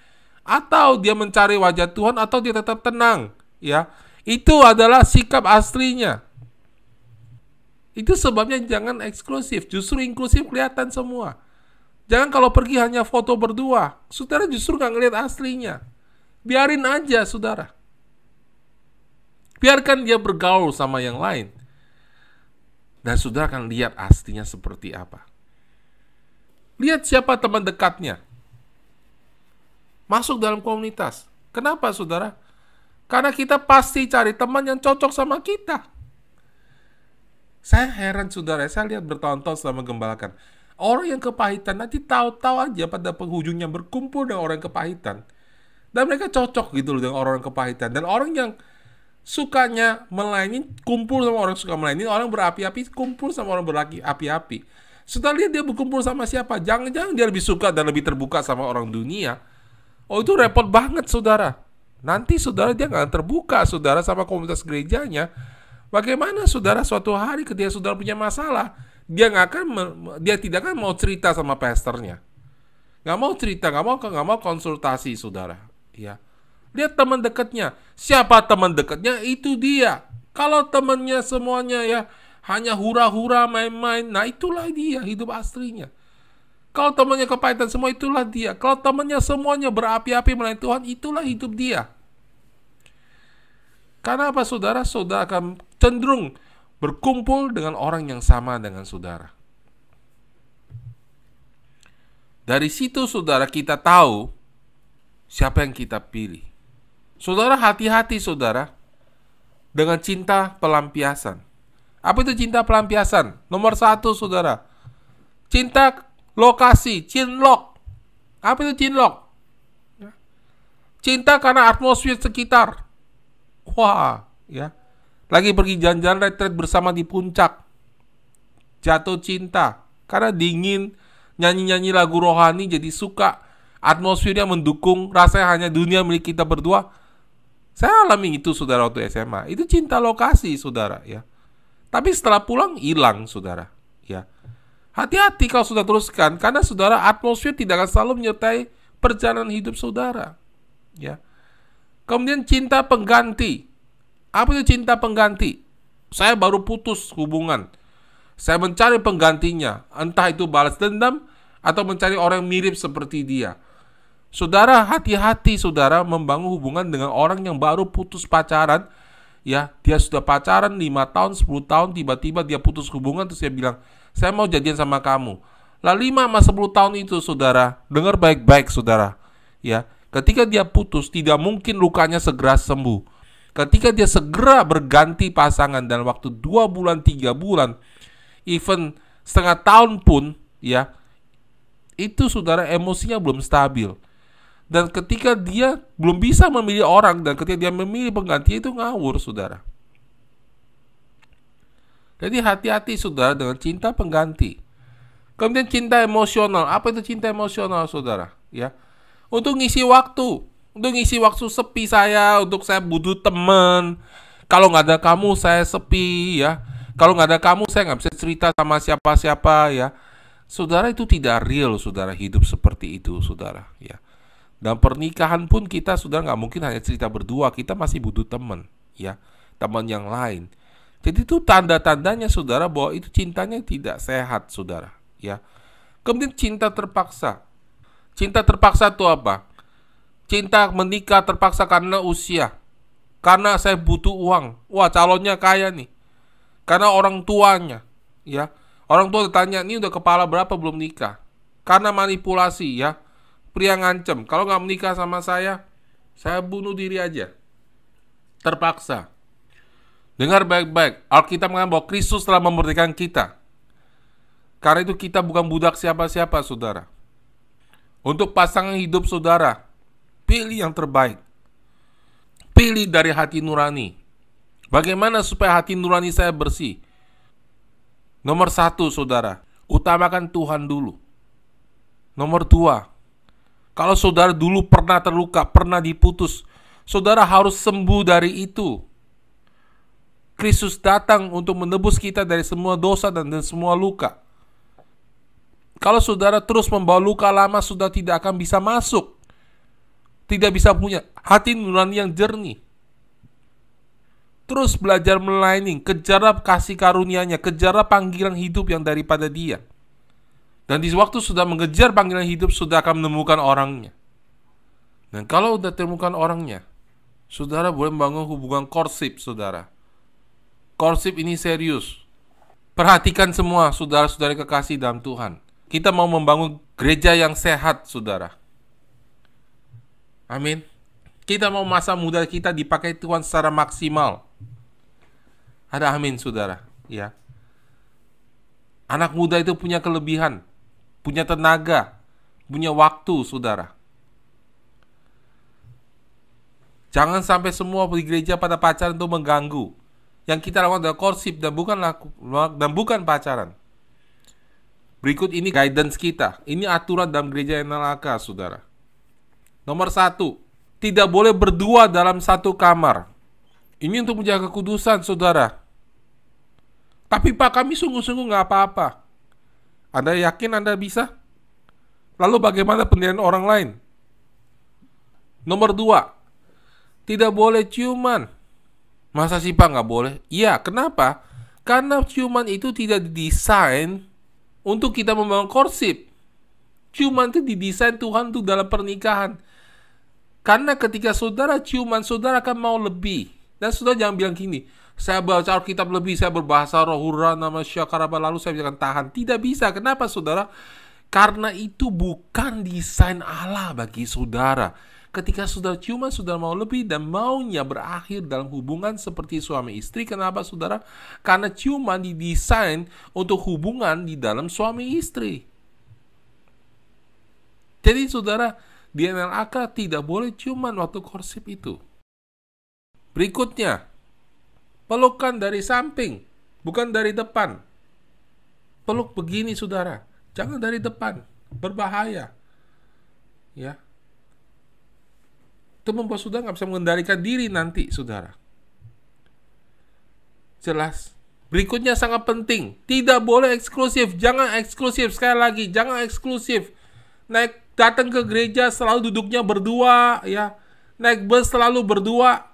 atau dia mencari wajah Tuhan, atau dia tetap tenang? Ya, itu adalah sikap aslinya. Itu sebabnya jangan eksklusif, justru inklusif kelihatan semua. Jangan kalau pergi hanya foto berdua, saudara justru nggak ngelihat aslinya. Biarin aja, saudara. Biarkan dia bergaul sama yang lain. Dan saudara akan lihat aslinya seperti apa. Lihat siapa teman dekatnya. Masuk dalam komunitas. Kenapa, saudara? Karena kita pasti cari teman yang cocok sama kita. Saya heran, saudara. Saya lihat bertonton selama gembalakan. Orang yang kepahitan nanti tahu-tahu aja pada penghujungnya berkumpul dengan orang yang kepahitan. Dan mereka cocok gitu loh dengan orang yang kepahitan. Dan orang yang sukanya melayani kumpul sama orang yang suka melayani. Orang berapi-api kumpul sama orang berlaki api-api sudah lihat dia berkumpul sama siapa? Jangan-jangan dia lebih suka dan lebih terbuka sama orang dunia. Oh itu repot banget saudara. Nanti saudara dia nggak terbuka saudara sama komunitas gerejanya. Bagaimana saudara suatu hari ketika saudara punya masalah, dia nggak akan dia tidak akan mau cerita sama pesternya Nggak mau cerita, nggak mau nggak mau konsultasi saudara. Ya. Lihat teman dekatnya. Siapa teman dekatnya? Itu dia. Kalau temannya semuanya ya hanya hura-hura main-main. Nah itulah dia hidup aslinya. Kalau temannya kepahitan semua itulah dia. Kalau temannya semuanya berapi-api melayani Tuhan, itulah hidup dia. Karena apa saudara? Saudara akan cenderung berkumpul dengan orang yang sama dengan saudara. Dari situ saudara kita tahu siapa yang kita pilih. Saudara hati-hati saudara dengan cinta pelampiasan. Apa itu cinta pelampiasan? Nomor satu, saudara. Cinta lokasi, cinlok. Apa itu cinlok? Ya. Cinta karena atmosfer sekitar. Wah, ya. Lagi pergi jalan-jalan retret bersama di puncak. Jatuh cinta. Karena dingin, nyanyi-nyanyi lagu rohani jadi suka. Atmosfernya mendukung, rasanya hanya dunia milik kita berdua. Saya alami itu saudara waktu SMA. Itu cinta lokasi saudara ya. Tapi setelah pulang hilang, saudara. Ya, hati-hati kalau sudah teruskan, karena saudara atmosfer tidak akan selalu menyertai perjalanan hidup saudara. Ya, kemudian cinta pengganti. Apa itu cinta pengganti? Saya baru putus hubungan. Saya mencari penggantinya, entah itu balas dendam atau mencari orang yang mirip seperti dia. Saudara, hati-hati saudara membangun hubungan dengan orang yang baru putus pacaran ya dia sudah pacaran 5 tahun 10 tahun tiba-tiba dia putus hubungan terus dia bilang saya mau jadian sama kamu lah 5 sama 10 tahun itu saudara dengar baik-baik saudara ya ketika dia putus tidak mungkin lukanya segera sembuh ketika dia segera berganti pasangan dan waktu 2 bulan 3 bulan even setengah tahun pun ya itu saudara emosinya belum stabil dan ketika dia belum bisa memilih orang dan ketika dia memilih pengganti itu ngawur saudara jadi hati-hati saudara dengan cinta pengganti kemudian cinta emosional apa itu cinta emosional saudara ya untuk ngisi waktu untuk ngisi waktu sepi saya untuk saya butuh teman kalau nggak ada kamu saya sepi ya kalau nggak ada kamu saya nggak bisa cerita sama siapa-siapa ya saudara itu tidak real saudara hidup seperti itu saudara ya dan pernikahan pun kita sudah nggak mungkin hanya cerita berdua, kita masih butuh teman, ya, teman yang lain. Jadi itu tanda-tandanya saudara bahwa itu cintanya tidak sehat, saudara, ya. Kemudian cinta terpaksa. Cinta terpaksa itu apa? Cinta menikah terpaksa karena usia. Karena saya butuh uang. Wah, calonnya kaya nih. Karena orang tuanya, ya. Orang tua ditanya, "Ini udah kepala berapa belum nikah?" Karena manipulasi, ya Pria ngancem, kalau nggak menikah sama saya, saya bunuh diri aja. Terpaksa. Dengar baik-baik, Alkitab mengatakan bahwa Kristus telah memerdekakan kita. Karena itu kita bukan budak siapa-siapa, saudara. Untuk pasangan hidup saudara, pilih yang terbaik. Pilih dari hati nurani. Bagaimana supaya hati nurani saya bersih? Nomor satu, saudara, utamakan Tuhan dulu. Nomor dua, kalau saudara dulu pernah terluka, pernah diputus, saudara harus sembuh dari itu. Kristus datang untuk menebus kita dari semua dosa dan, dan semua luka. Kalau saudara terus membawa luka lama, sudah tidak akan bisa masuk. Tidak bisa punya hati nurani yang jernih. Terus belajar melayani, kejarlah kasih karunia-Nya, kejarlah panggilan hidup yang daripada Dia. Dan di waktu sudah mengejar panggilan hidup sudah akan menemukan orangnya. Dan kalau sudah temukan orangnya, saudara boleh membangun hubungan korsip, saudara. Korsip ini serius. Perhatikan semua saudara saudara kekasih dalam Tuhan. Kita mau membangun gereja yang sehat, saudara. Amin. Kita mau masa muda kita dipakai Tuhan secara maksimal. Ada amin, saudara. Ya. Anak muda itu punya kelebihan punya tenaga, punya waktu, saudara. Jangan sampai semua di gereja pada pacaran itu mengganggu. Yang kita lakukan adalah korsip dan bukan laku, dan bukan pacaran. Berikut ini guidance kita. Ini aturan dalam gereja yang neraka, saudara. Nomor satu, tidak boleh berdua dalam satu kamar. Ini untuk menjaga kekudusan, saudara. Tapi Pak, kami sungguh-sungguh nggak apa-apa. Anda yakin Anda bisa? Lalu bagaimana penilaian orang lain? Nomor dua, tidak boleh ciuman. Masa sih Pak nggak boleh? Iya, kenapa? Karena ciuman itu tidak didesain untuk kita membangun korsip. Ciuman itu didesain Tuhan untuk dalam pernikahan. Karena ketika saudara ciuman, saudara akan mau lebih. Dan saudara jangan bilang gini, saya baca Alkitab lebih, saya berbahasa rohura nama syakaraba lalu saya bisa tahan. Tidak bisa. Kenapa saudara? Karena itu bukan desain Allah bagi saudara. Ketika saudara cuma saudara mau lebih dan maunya berakhir dalam hubungan seperti suami istri. Kenapa saudara? Karena cuma didesain untuk hubungan di dalam suami istri. Jadi saudara, di NLAK tidak boleh cuma waktu korsip itu. Berikutnya, Pelukan dari samping, bukan dari depan. Peluk begini saudara, jangan dari depan, berbahaya. Ya, itu membuat saudara nggak bisa mengendalikan diri nanti, saudara. Jelas. Berikutnya sangat penting, tidak boleh eksklusif, jangan eksklusif sekali lagi, jangan eksklusif. Naik datang ke gereja selalu duduknya berdua, ya. Naik bus selalu berdua,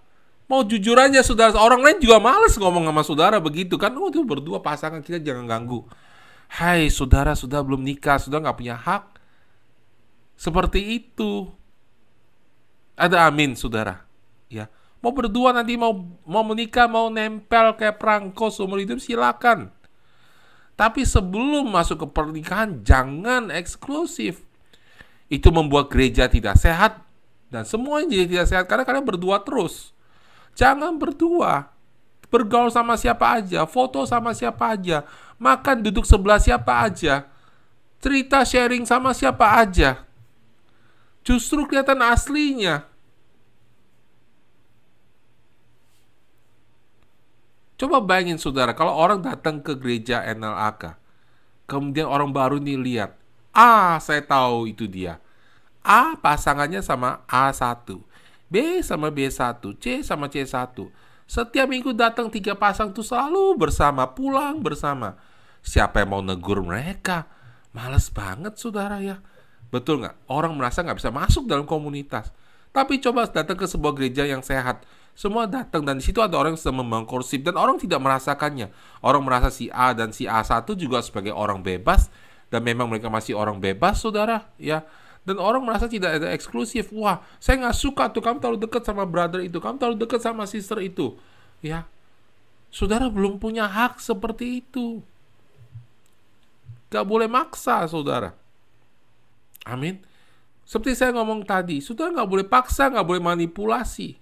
Mau jujur aja saudara, orang lain juga males ngomong sama saudara begitu kan. Oh itu berdua pasangan kita jangan ganggu. Hai saudara sudah belum nikah, sudah nggak punya hak. Seperti itu. Ada amin saudara. Ya. Mau berdua nanti mau mau menikah, mau nempel kayak perangko seumur hidup silakan. Tapi sebelum masuk ke pernikahan jangan eksklusif. Itu membuat gereja tidak sehat dan semuanya jadi tidak sehat karena kalian berdua terus. Jangan berdua. Bergaul sama siapa aja, foto sama siapa aja, makan duduk sebelah siapa aja, cerita sharing sama siapa aja. Justru kelihatan aslinya. Coba bayangin saudara, kalau orang datang ke gereja NLAK, kemudian orang baru nih lihat, ah saya tahu itu dia. A pasangannya sama A1. B sama B1, C sama C1. Setiap minggu datang tiga pasang tuh selalu bersama, pulang bersama. Siapa yang mau negur mereka? Males banget saudara ya. Betul nggak? Orang merasa nggak bisa masuk dalam komunitas. Tapi coba datang ke sebuah gereja yang sehat. Semua datang dan di situ ada orang yang sedang membangun korsip dan orang tidak merasakannya. Orang merasa si A dan si A1 juga sebagai orang bebas dan memang mereka masih orang bebas saudara ya dan orang merasa tidak ada eksklusif wah saya nggak suka tuh kamu terlalu dekat sama brother itu kamu terlalu dekat sama sister itu ya saudara belum punya hak seperti itu Gak boleh maksa saudara amin seperti saya ngomong tadi saudara nggak boleh paksa nggak boleh manipulasi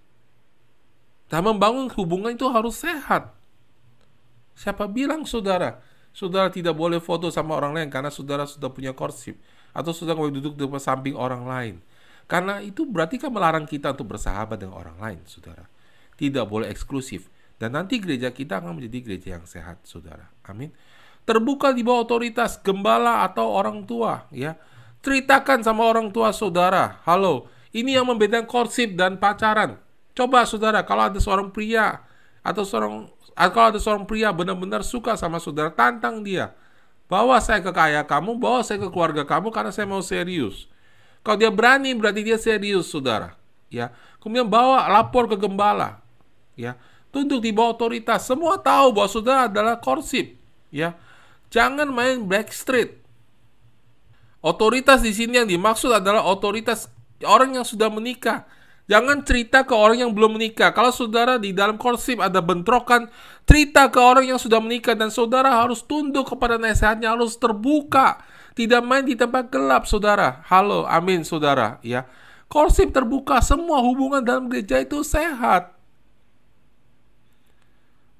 dan membangun hubungan itu harus sehat siapa bilang saudara saudara tidak boleh foto sama orang lain karena saudara sudah punya korsip atau sudah kamu duduk di samping orang lain. Karena itu berarti kan melarang kita untuk bersahabat dengan orang lain, saudara. Tidak boleh eksklusif. Dan nanti gereja kita akan menjadi gereja yang sehat, saudara. Amin. Terbuka di bawah otoritas gembala atau orang tua, ya. Ceritakan sama orang tua saudara. Halo, ini yang membedakan korsip dan pacaran. Coba saudara, kalau ada seorang pria atau seorang kalau ada seorang pria benar-benar suka sama saudara, tantang dia. Bawa saya ke kaya kamu, bawa saya ke keluarga kamu karena saya mau serius. Kalau dia berani berarti dia serius, saudara. Ya, kemudian bawa lapor ke gembala. Ya, tunduk di bawah otoritas. Semua tahu bahwa saudara adalah korsip. Ya, jangan main black street Otoritas di sini yang dimaksud adalah otoritas orang yang sudah menikah Jangan cerita ke orang yang belum menikah. Kalau saudara di dalam korsip ada bentrokan, cerita ke orang yang sudah menikah dan saudara harus tunduk kepada nasihatnya, harus terbuka. Tidak main di tempat gelap, saudara. Halo, amin, saudara. Ya, korsip terbuka, semua hubungan dalam gereja itu sehat.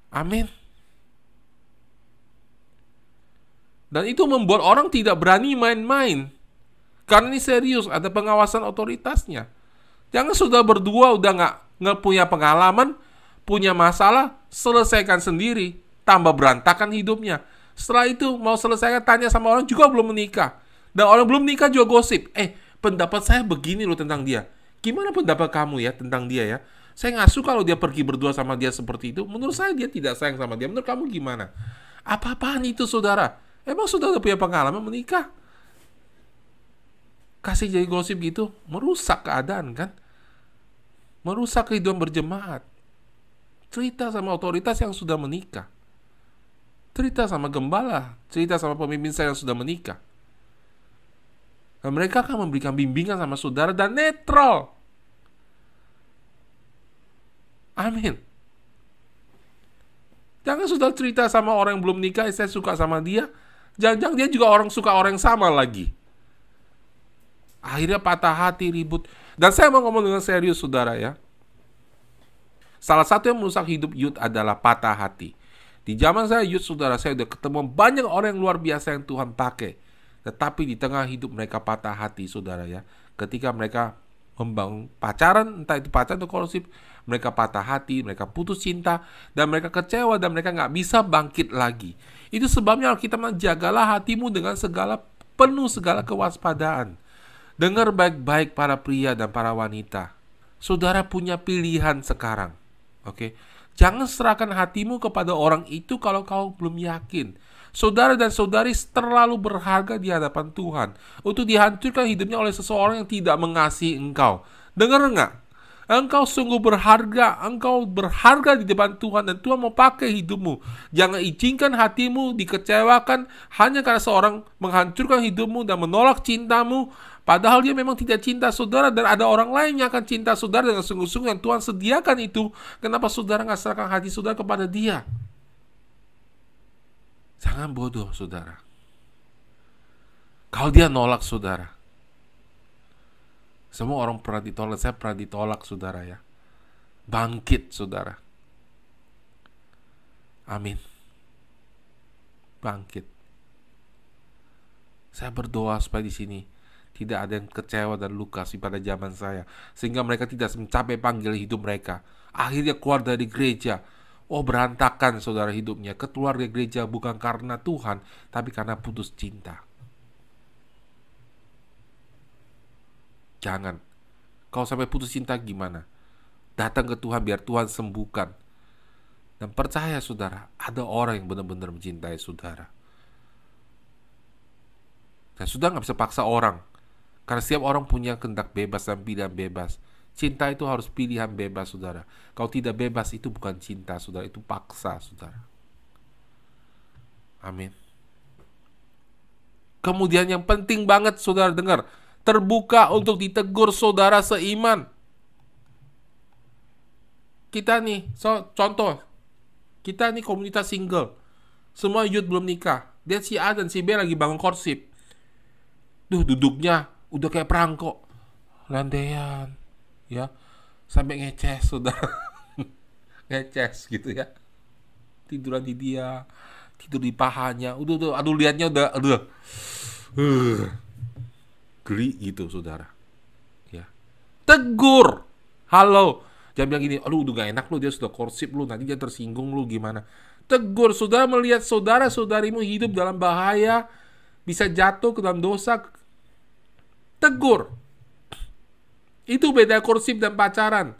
Amin. Dan itu membuat orang tidak berani main-main. Karena ini serius, ada pengawasan otoritasnya. Jangan sudah berdua udah nggak nggak punya pengalaman, punya masalah, selesaikan sendiri, tambah berantakan hidupnya. Setelah itu mau selesaikan tanya sama orang juga belum menikah. Dan orang belum nikah juga gosip. Eh, pendapat saya begini loh tentang dia. Gimana pendapat kamu ya tentang dia ya? Saya nggak suka kalau dia pergi berdua sama dia seperti itu. Menurut saya dia tidak sayang sama dia. Menurut kamu gimana? Apa-apaan itu saudara? Emang sudah punya pengalaman menikah? Kasih jadi gosip gitu, merusak keadaan kan? merusak kehidupan berjemaat. Cerita sama otoritas yang sudah menikah. Cerita sama gembala, cerita sama pemimpin saya yang sudah menikah. Dan mereka akan memberikan bimbingan sama saudara dan netral. Amin. Jangan sudah cerita sama orang yang belum nikah, saya suka sama dia. Jangan-jangan dia juga orang suka orang yang sama lagi. Akhirnya patah hati, ribut. Dan saya mau ngomong dengan serius, saudara ya. Salah satu yang merusak hidup Yud adalah patah hati. Di zaman saya Yud, saudara, saya udah ketemu banyak orang yang luar biasa yang Tuhan pakai. Tetapi di tengah hidup mereka patah hati, saudara ya. Ketika mereka membangun pacaran, entah itu pacaran atau korupsi, mereka patah hati, mereka putus cinta, dan mereka kecewa, dan mereka nggak bisa bangkit lagi. Itu sebabnya kita menjagalah hatimu dengan segala penuh segala kewaspadaan. Dengar baik-baik para pria dan para wanita. Saudara punya pilihan sekarang. Oke. Okay? Jangan serahkan hatimu kepada orang itu kalau kau belum yakin. Saudara dan saudari terlalu berharga di hadapan Tuhan untuk dihancurkan hidupnya oleh seseorang yang tidak mengasihi engkau. Dengar enggak? Engkau sungguh berharga, engkau berharga di depan Tuhan dan Tuhan mau pakai hidupmu. Jangan izinkan hatimu dikecewakan hanya karena seorang menghancurkan hidupmu dan menolak cintamu Padahal dia memang tidak cinta saudara dan ada orang lain yang akan cinta saudara dengan sungguh-sungguh yang Tuhan sediakan itu. Kenapa saudara nggak serahkan hati saudara kepada dia? Jangan bodoh saudara. Kalau dia nolak saudara. Semua orang pernah ditolak, saya pernah ditolak saudara ya. Bangkit saudara. Amin. Bangkit. Saya berdoa supaya di sini tidak ada yang kecewa dan luka pada zaman saya, sehingga mereka tidak mencapai panggil hidup mereka. Akhirnya keluar dari gereja. Oh berantakan saudara hidupnya, keluar dari gereja bukan karena Tuhan, tapi karena putus cinta. Jangan. kau sampai putus cinta gimana? Datang ke Tuhan biar Tuhan sembuhkan. Dan percaya saudara, ada orang yang benar-benar mencintai saudara. Dan sudah nggak bisa paksa orang. Karena setiap orang punya kehendak bebas dan pilihan bebas. Cinta itu harus pilihan bebas, saudara. Kalau tidak bebas itu bukan cinta, saudara. Itu paksa, saudara. Amin. Kemudian yang penting banget, saudara dengar. Terbuka untuk ditegur saudara seiman. Kita nih, so, contoh. Kita nih komunitas single. Semua youth belum nikah. Dan si A dan si B lagi bangun korsip. Duh, duduknya udah kayak perangko landean ya sampai ngeces sudah [LAUGHS] ngeces gitu ya tiduran di dia tidur di pahanya udah tuh aduh liatnya udah aduh uh, geli gitu saudara ya tegur halo jangan bilang gini aduh udah gak enak lu dia sudah korsip lu nanti dia tersinggung lu gimana tegur saudara melihat saudara saudarimu hidup dalam bahaya bisa jatuh ke dalam dosa tegur. Itu beda kursif dan pacaran.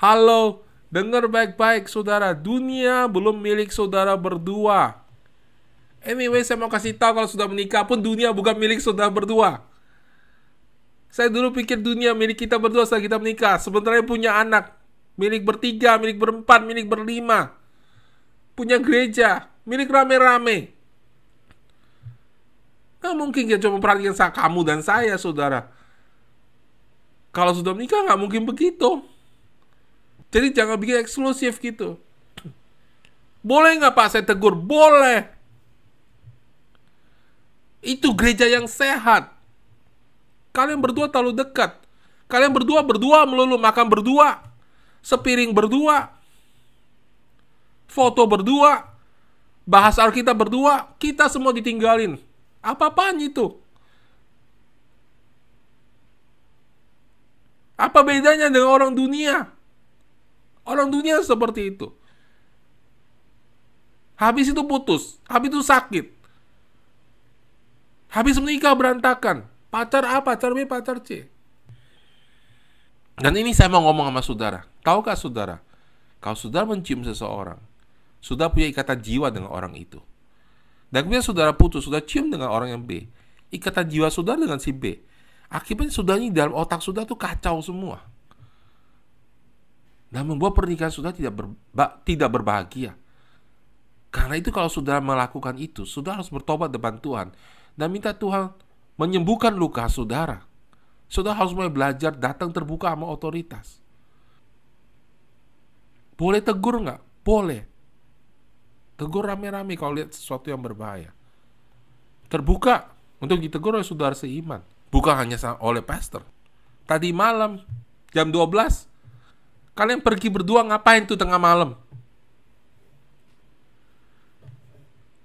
Halo, dengar baik-baik saudara, dunia belum milik saudara berdua. Anyway, saya mau kasih tahu kalau sudah menikah pun dunia bukan milik saudara berdua. Saya dulu pikir dunia milik kita berdua setelah kita menikah. Sebenarnya punya anak. Milik bertiga, milik berempat, milik berlima. Punya gereja, milik rame-rame. Gak mungkin dia cuma perhatikan sama kamu dan saya, saudara. Kalau sudah menikah gak mungkin begitu. Jadi jangan bikin eksklusif gitu. Boleh nggak Pak saya tegur? Boleh. Itu gereja yang sehat. Kalian berdua terlalu dekat. Kalian berdua berdua melulu makan berdua, sepiring berdua, foto berdua, bahas Alkitab berdua, kita semua ditinggalin apa-apaan itu? Apa bedanya dengan orang dunia? Orang dunia seperti itu. Habis itu putus, habis itu sakit. Habis menikah berantakan. Pacar A, pacar B, pacar C. Dan ini saya mau ngomong sama saudara. Tahukah saudara, kalau saudara mencium seseorang, sudah punya ikatan jiwa dengan orang itu. Dan kemudian saudara putus, sudah cium dengan orang yang B. Ikatan jiwa saudara dengan si B. Akibatnya saudara ini dalam otak saudara tuh kacau semua. Dan membuat pernikahan saudara tidak, berba tidak berbahagia. Karena itu kalau saudara melakukan itu, saudara harus bertobat depan Tuhan. Dan minta Tuhan menyembuhkan luka saudara. Saudara harus mulai belajar datang terbuka sama otoritas. Boleh tegur nggak? Boleh. Tegur rame-rame kalau lihat sesuatu yang berbahaya. Terbuka untuk ditegur oleh saudara seiman. Bukan hanya oleh pastor. Tadi malam jam 12 kalian pergi berdua ngapain tuh tengah malam?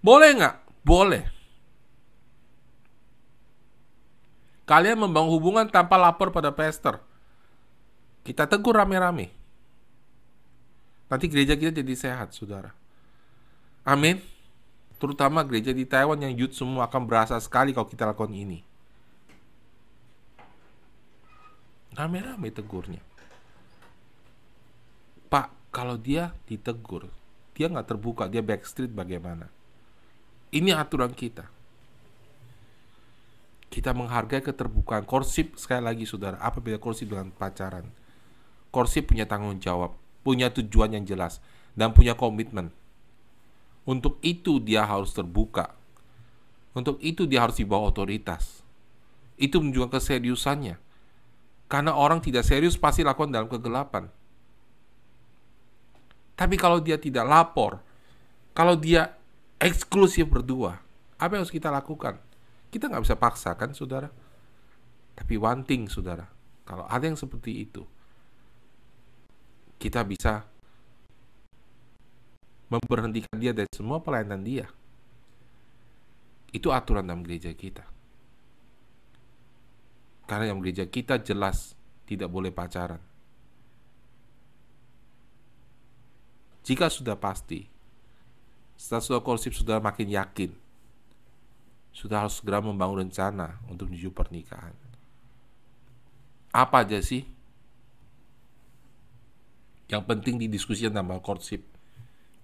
Boleh nggak? Boleh. Kalian membangun hubungan tanpa lapor pada pastor. Kita tegur rame-rame. Nanti gereja kita jadi sehat, saudara. Amin. Terutama gereja di Taiwan yang Yud semua akan berasa sekali kalau kita lakukan ini. Rame-rame tegurnya. Pak, kalau dia ditegur, dia nggak terbuka, dia backstreet bagaimana? Ini aturan kita. Kita menghargai keterbukaan. Korsip, sekali lagi saudara, apa beda korsip dengan pacaran? Korsip punya tanggung jawab, punya tujuan yang jelas, dan punya komitmen. Untuk itu dia harus terbuka. Untuk itu dia harus dibawa otoritas. Itu menunjukkan keseriusannya. Karena orang tidak serius pasti lakukan dalam kegelapan. Tapi kalau dia tidak lapor, kalau dia eksklusif berdua, apa yang harus kita lakukan? Kita nggak bisa paksa kan, saudara? Tapi one thing, saudara, kalau ada yang seperti itu, kita bisa memberhentikan dia dari semua pelayanan dia. Itu aturan dalam gereja kita. Karena dalam gereja kita jelas tidak boleh pacaran. Jika sudah pasti, setelah sudah korsip sudah makin yakin, sudah harus segera membangun rencana untuk menuju pernikahan. Apa aja sih yang penting didiskusikan tentang courtship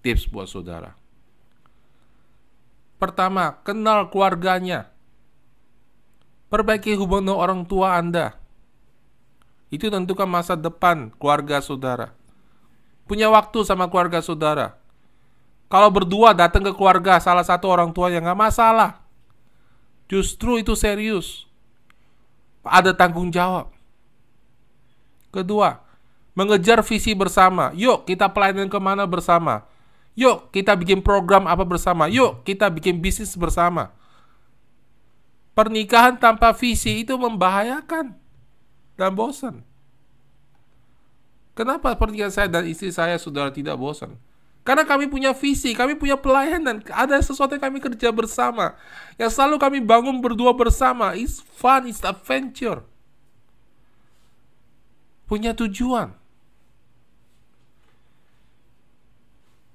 tips buat saudara. Pertama, kenal keluarganya. Perbaiki hubungan dengan orang tua Anda. Itu tentukan masa depan keluarga saudara. Punya waktu sama keluarga saudara. Kalau berdua datang ke keluarga salah satu orang tua yang nggak masalah. Justru itu serius. Ada tanggung jawab. Kedua, mengejar visi bersama. Yuk kita pelayanan kemana bersama. Yuk, kita bikin program apa bersama. Yuk, kita bikin bisnis bersama. Pernikahan tanpa visi itu membahayakan dan bosan. Kenapa pernikahan saya dan istri saya, sudah tidak bosan? Karena kami punya visi, kami punya pelayanan, ada sesuatu yang kami kerja bersama. Yang selalu kami bangun berdua bersama. It's fun, it's adventure. Punya tujuan.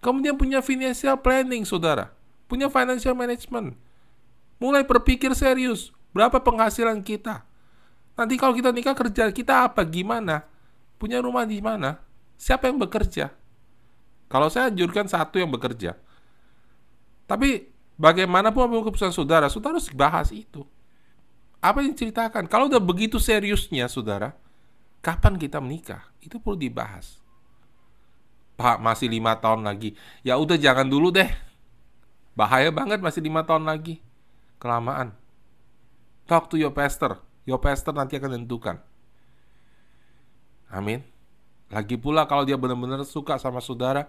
Kemudian punya financial planning, saudara. Punya financial management. Mulai berpikir serius, berapa penghasilan kita. Nanti kalau kita nikah kerja kita apa, gimana? Punya rumah di mana? Siapa yang bekerja? Kalau saya anjurkan satu yang bekerja. Tapi bagaimanapun apapun keputusan saudara, saudara harus bahas itu. Apa yang diceritakan? Kalau udah begitu seriusnya, saudara, kapan kita menikah? Itu perlu dibahas. Pak masih lima tahun lagi. Ya udah jangan dulu deh. Bahaya banget masih lima tahun lagi. Kelamaan. Talk to your pastor. Your pastor nanti akan tentukan. Amin. Lagi pula kalau dia benar-benar suka sama saudara,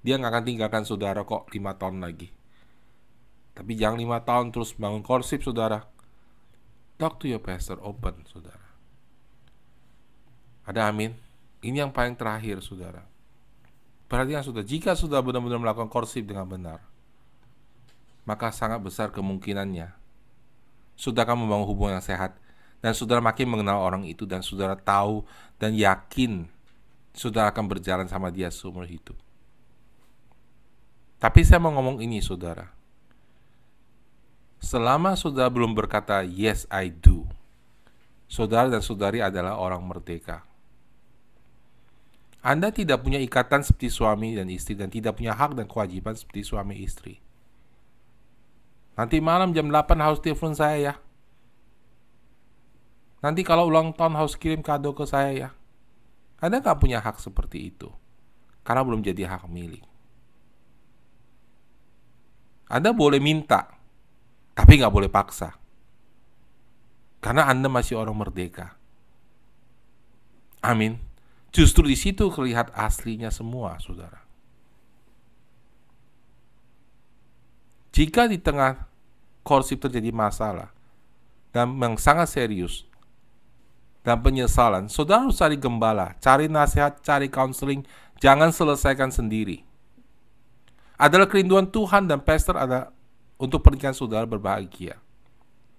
dia nggak akan tinggalkan saudara kok lima tahun lagi. Tapi jangan lima tahun terus bangun korsip saudara. Talk to your pastor open saudara. Ada amin. Ini yang paling terakhir saudara Perhatikan sudah, jika sudah benar-benar melakukan korsip dengan benar, maka sangat besar kemungkinannya sudah membangun hubungan yang sehat dan saudara makin mengenal orang itu dan saudara tahu dan yakin saudara akan berjalan sama dia seumur hidup. Tapi saya mau ngomong ini saudara. Selama saudara belum berkata yes I do, saudara dan saudari adalah orang merdeka anda tidak punya ikatan seperti suami dan istri dan tidak punya hak dan kewajiban seperti suami istri. Nanti malam jam 8 harus telepon saya ya. Nanti kalau ulang tahun harus kirim kado ke saya ya. Anda nggak punya hak seperti itu. Karena belum jadi hak milik. Anda boleh minta, tapi nggak boleh paksa. Karena Anda masih orang merdeka. Amin. Justru di situ kelihatan aslinya semua, saudara. Jika di tengah korsip terjadi masalah dan memang sangat serius dan penyesalan, saudara harus cari gembala, cari nasihat, cari counseling, jangan selesaikan sendiri. Adalah kerinduan Tuhan dan pastor ada untuk pernikahan saudara berbahagia.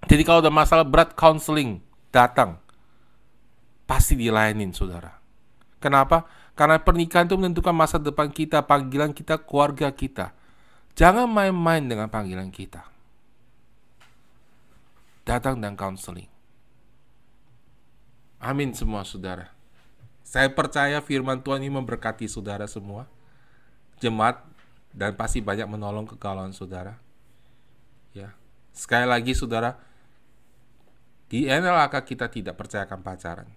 Jadi kalau ada masalah berat counseling datang, pasti dilainin saudara. Kenapa? Karena pernikahan itu menentukan masa depan kita, panggilan kita, keluarga kita. Jangan main-main dengan panggilan kita. Datang dan counseling. Amin semua saudara. Saya percaya firman Tuhan ini memberkati saudara semua. Jemaat dan pasti banyak menolong kegalauan saudara. Ya. Sekali lagi saudara, di NLAK kita tidak percayakan pacaran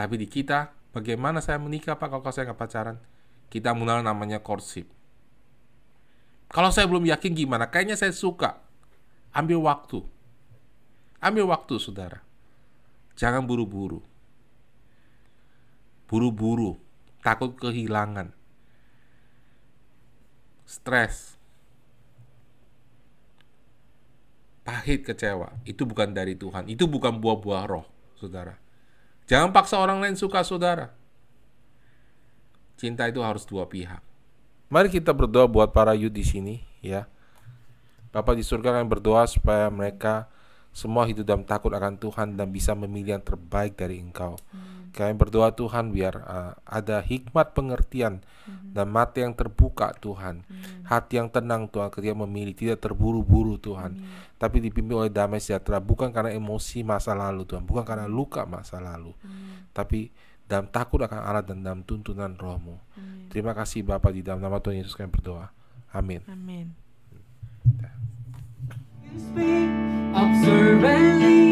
tapi di kita, bagaimana saya menikah Pak kalau saya nggak pacaran? Kita mengenal namanya courtship. Kalau saya belum yakin gimana? Kayaknya saya suka. Ambil waktu. Ambil waktu, saudara. Jangan buru-buru. Buru-buru. Takut kehilangan. Stres. Pahit kecewa. Itu bukan dari Tuhan. Itu bukan buah-buah roh, saudara Jangan paksa orang lain suka saudara. Cinta itu harus dua pihak. Mari kita berdoa buat para yudis di sini, ya. Bapak di surga kami berdoa supaya mereka semua hidup dalam takut akan Tuhan dan bisa memilih yang terbaik dari Engkau. Hmm kami berdoa Tuhan biar uh, ada hikmat pengertian mm-hmm. dan mata yang terbuka Tuhan, mm-hmm. hati yang tenang Tuhan ketika memilih, tidak terburu-buru Tuhan, mm-hmm. tapi dipimpin oleh damai sejahtera bukan karena emosi masa lalu Tuhan, bukan karena mhm. luka masa lalu, mm-hmm. tapi dalam takut akan Allah dan dalam tuntunan Rohmu. -hmm. Terima kasih Bapa di dalam nama Tuhan Yesus kami berdoa. Amin. Amin. You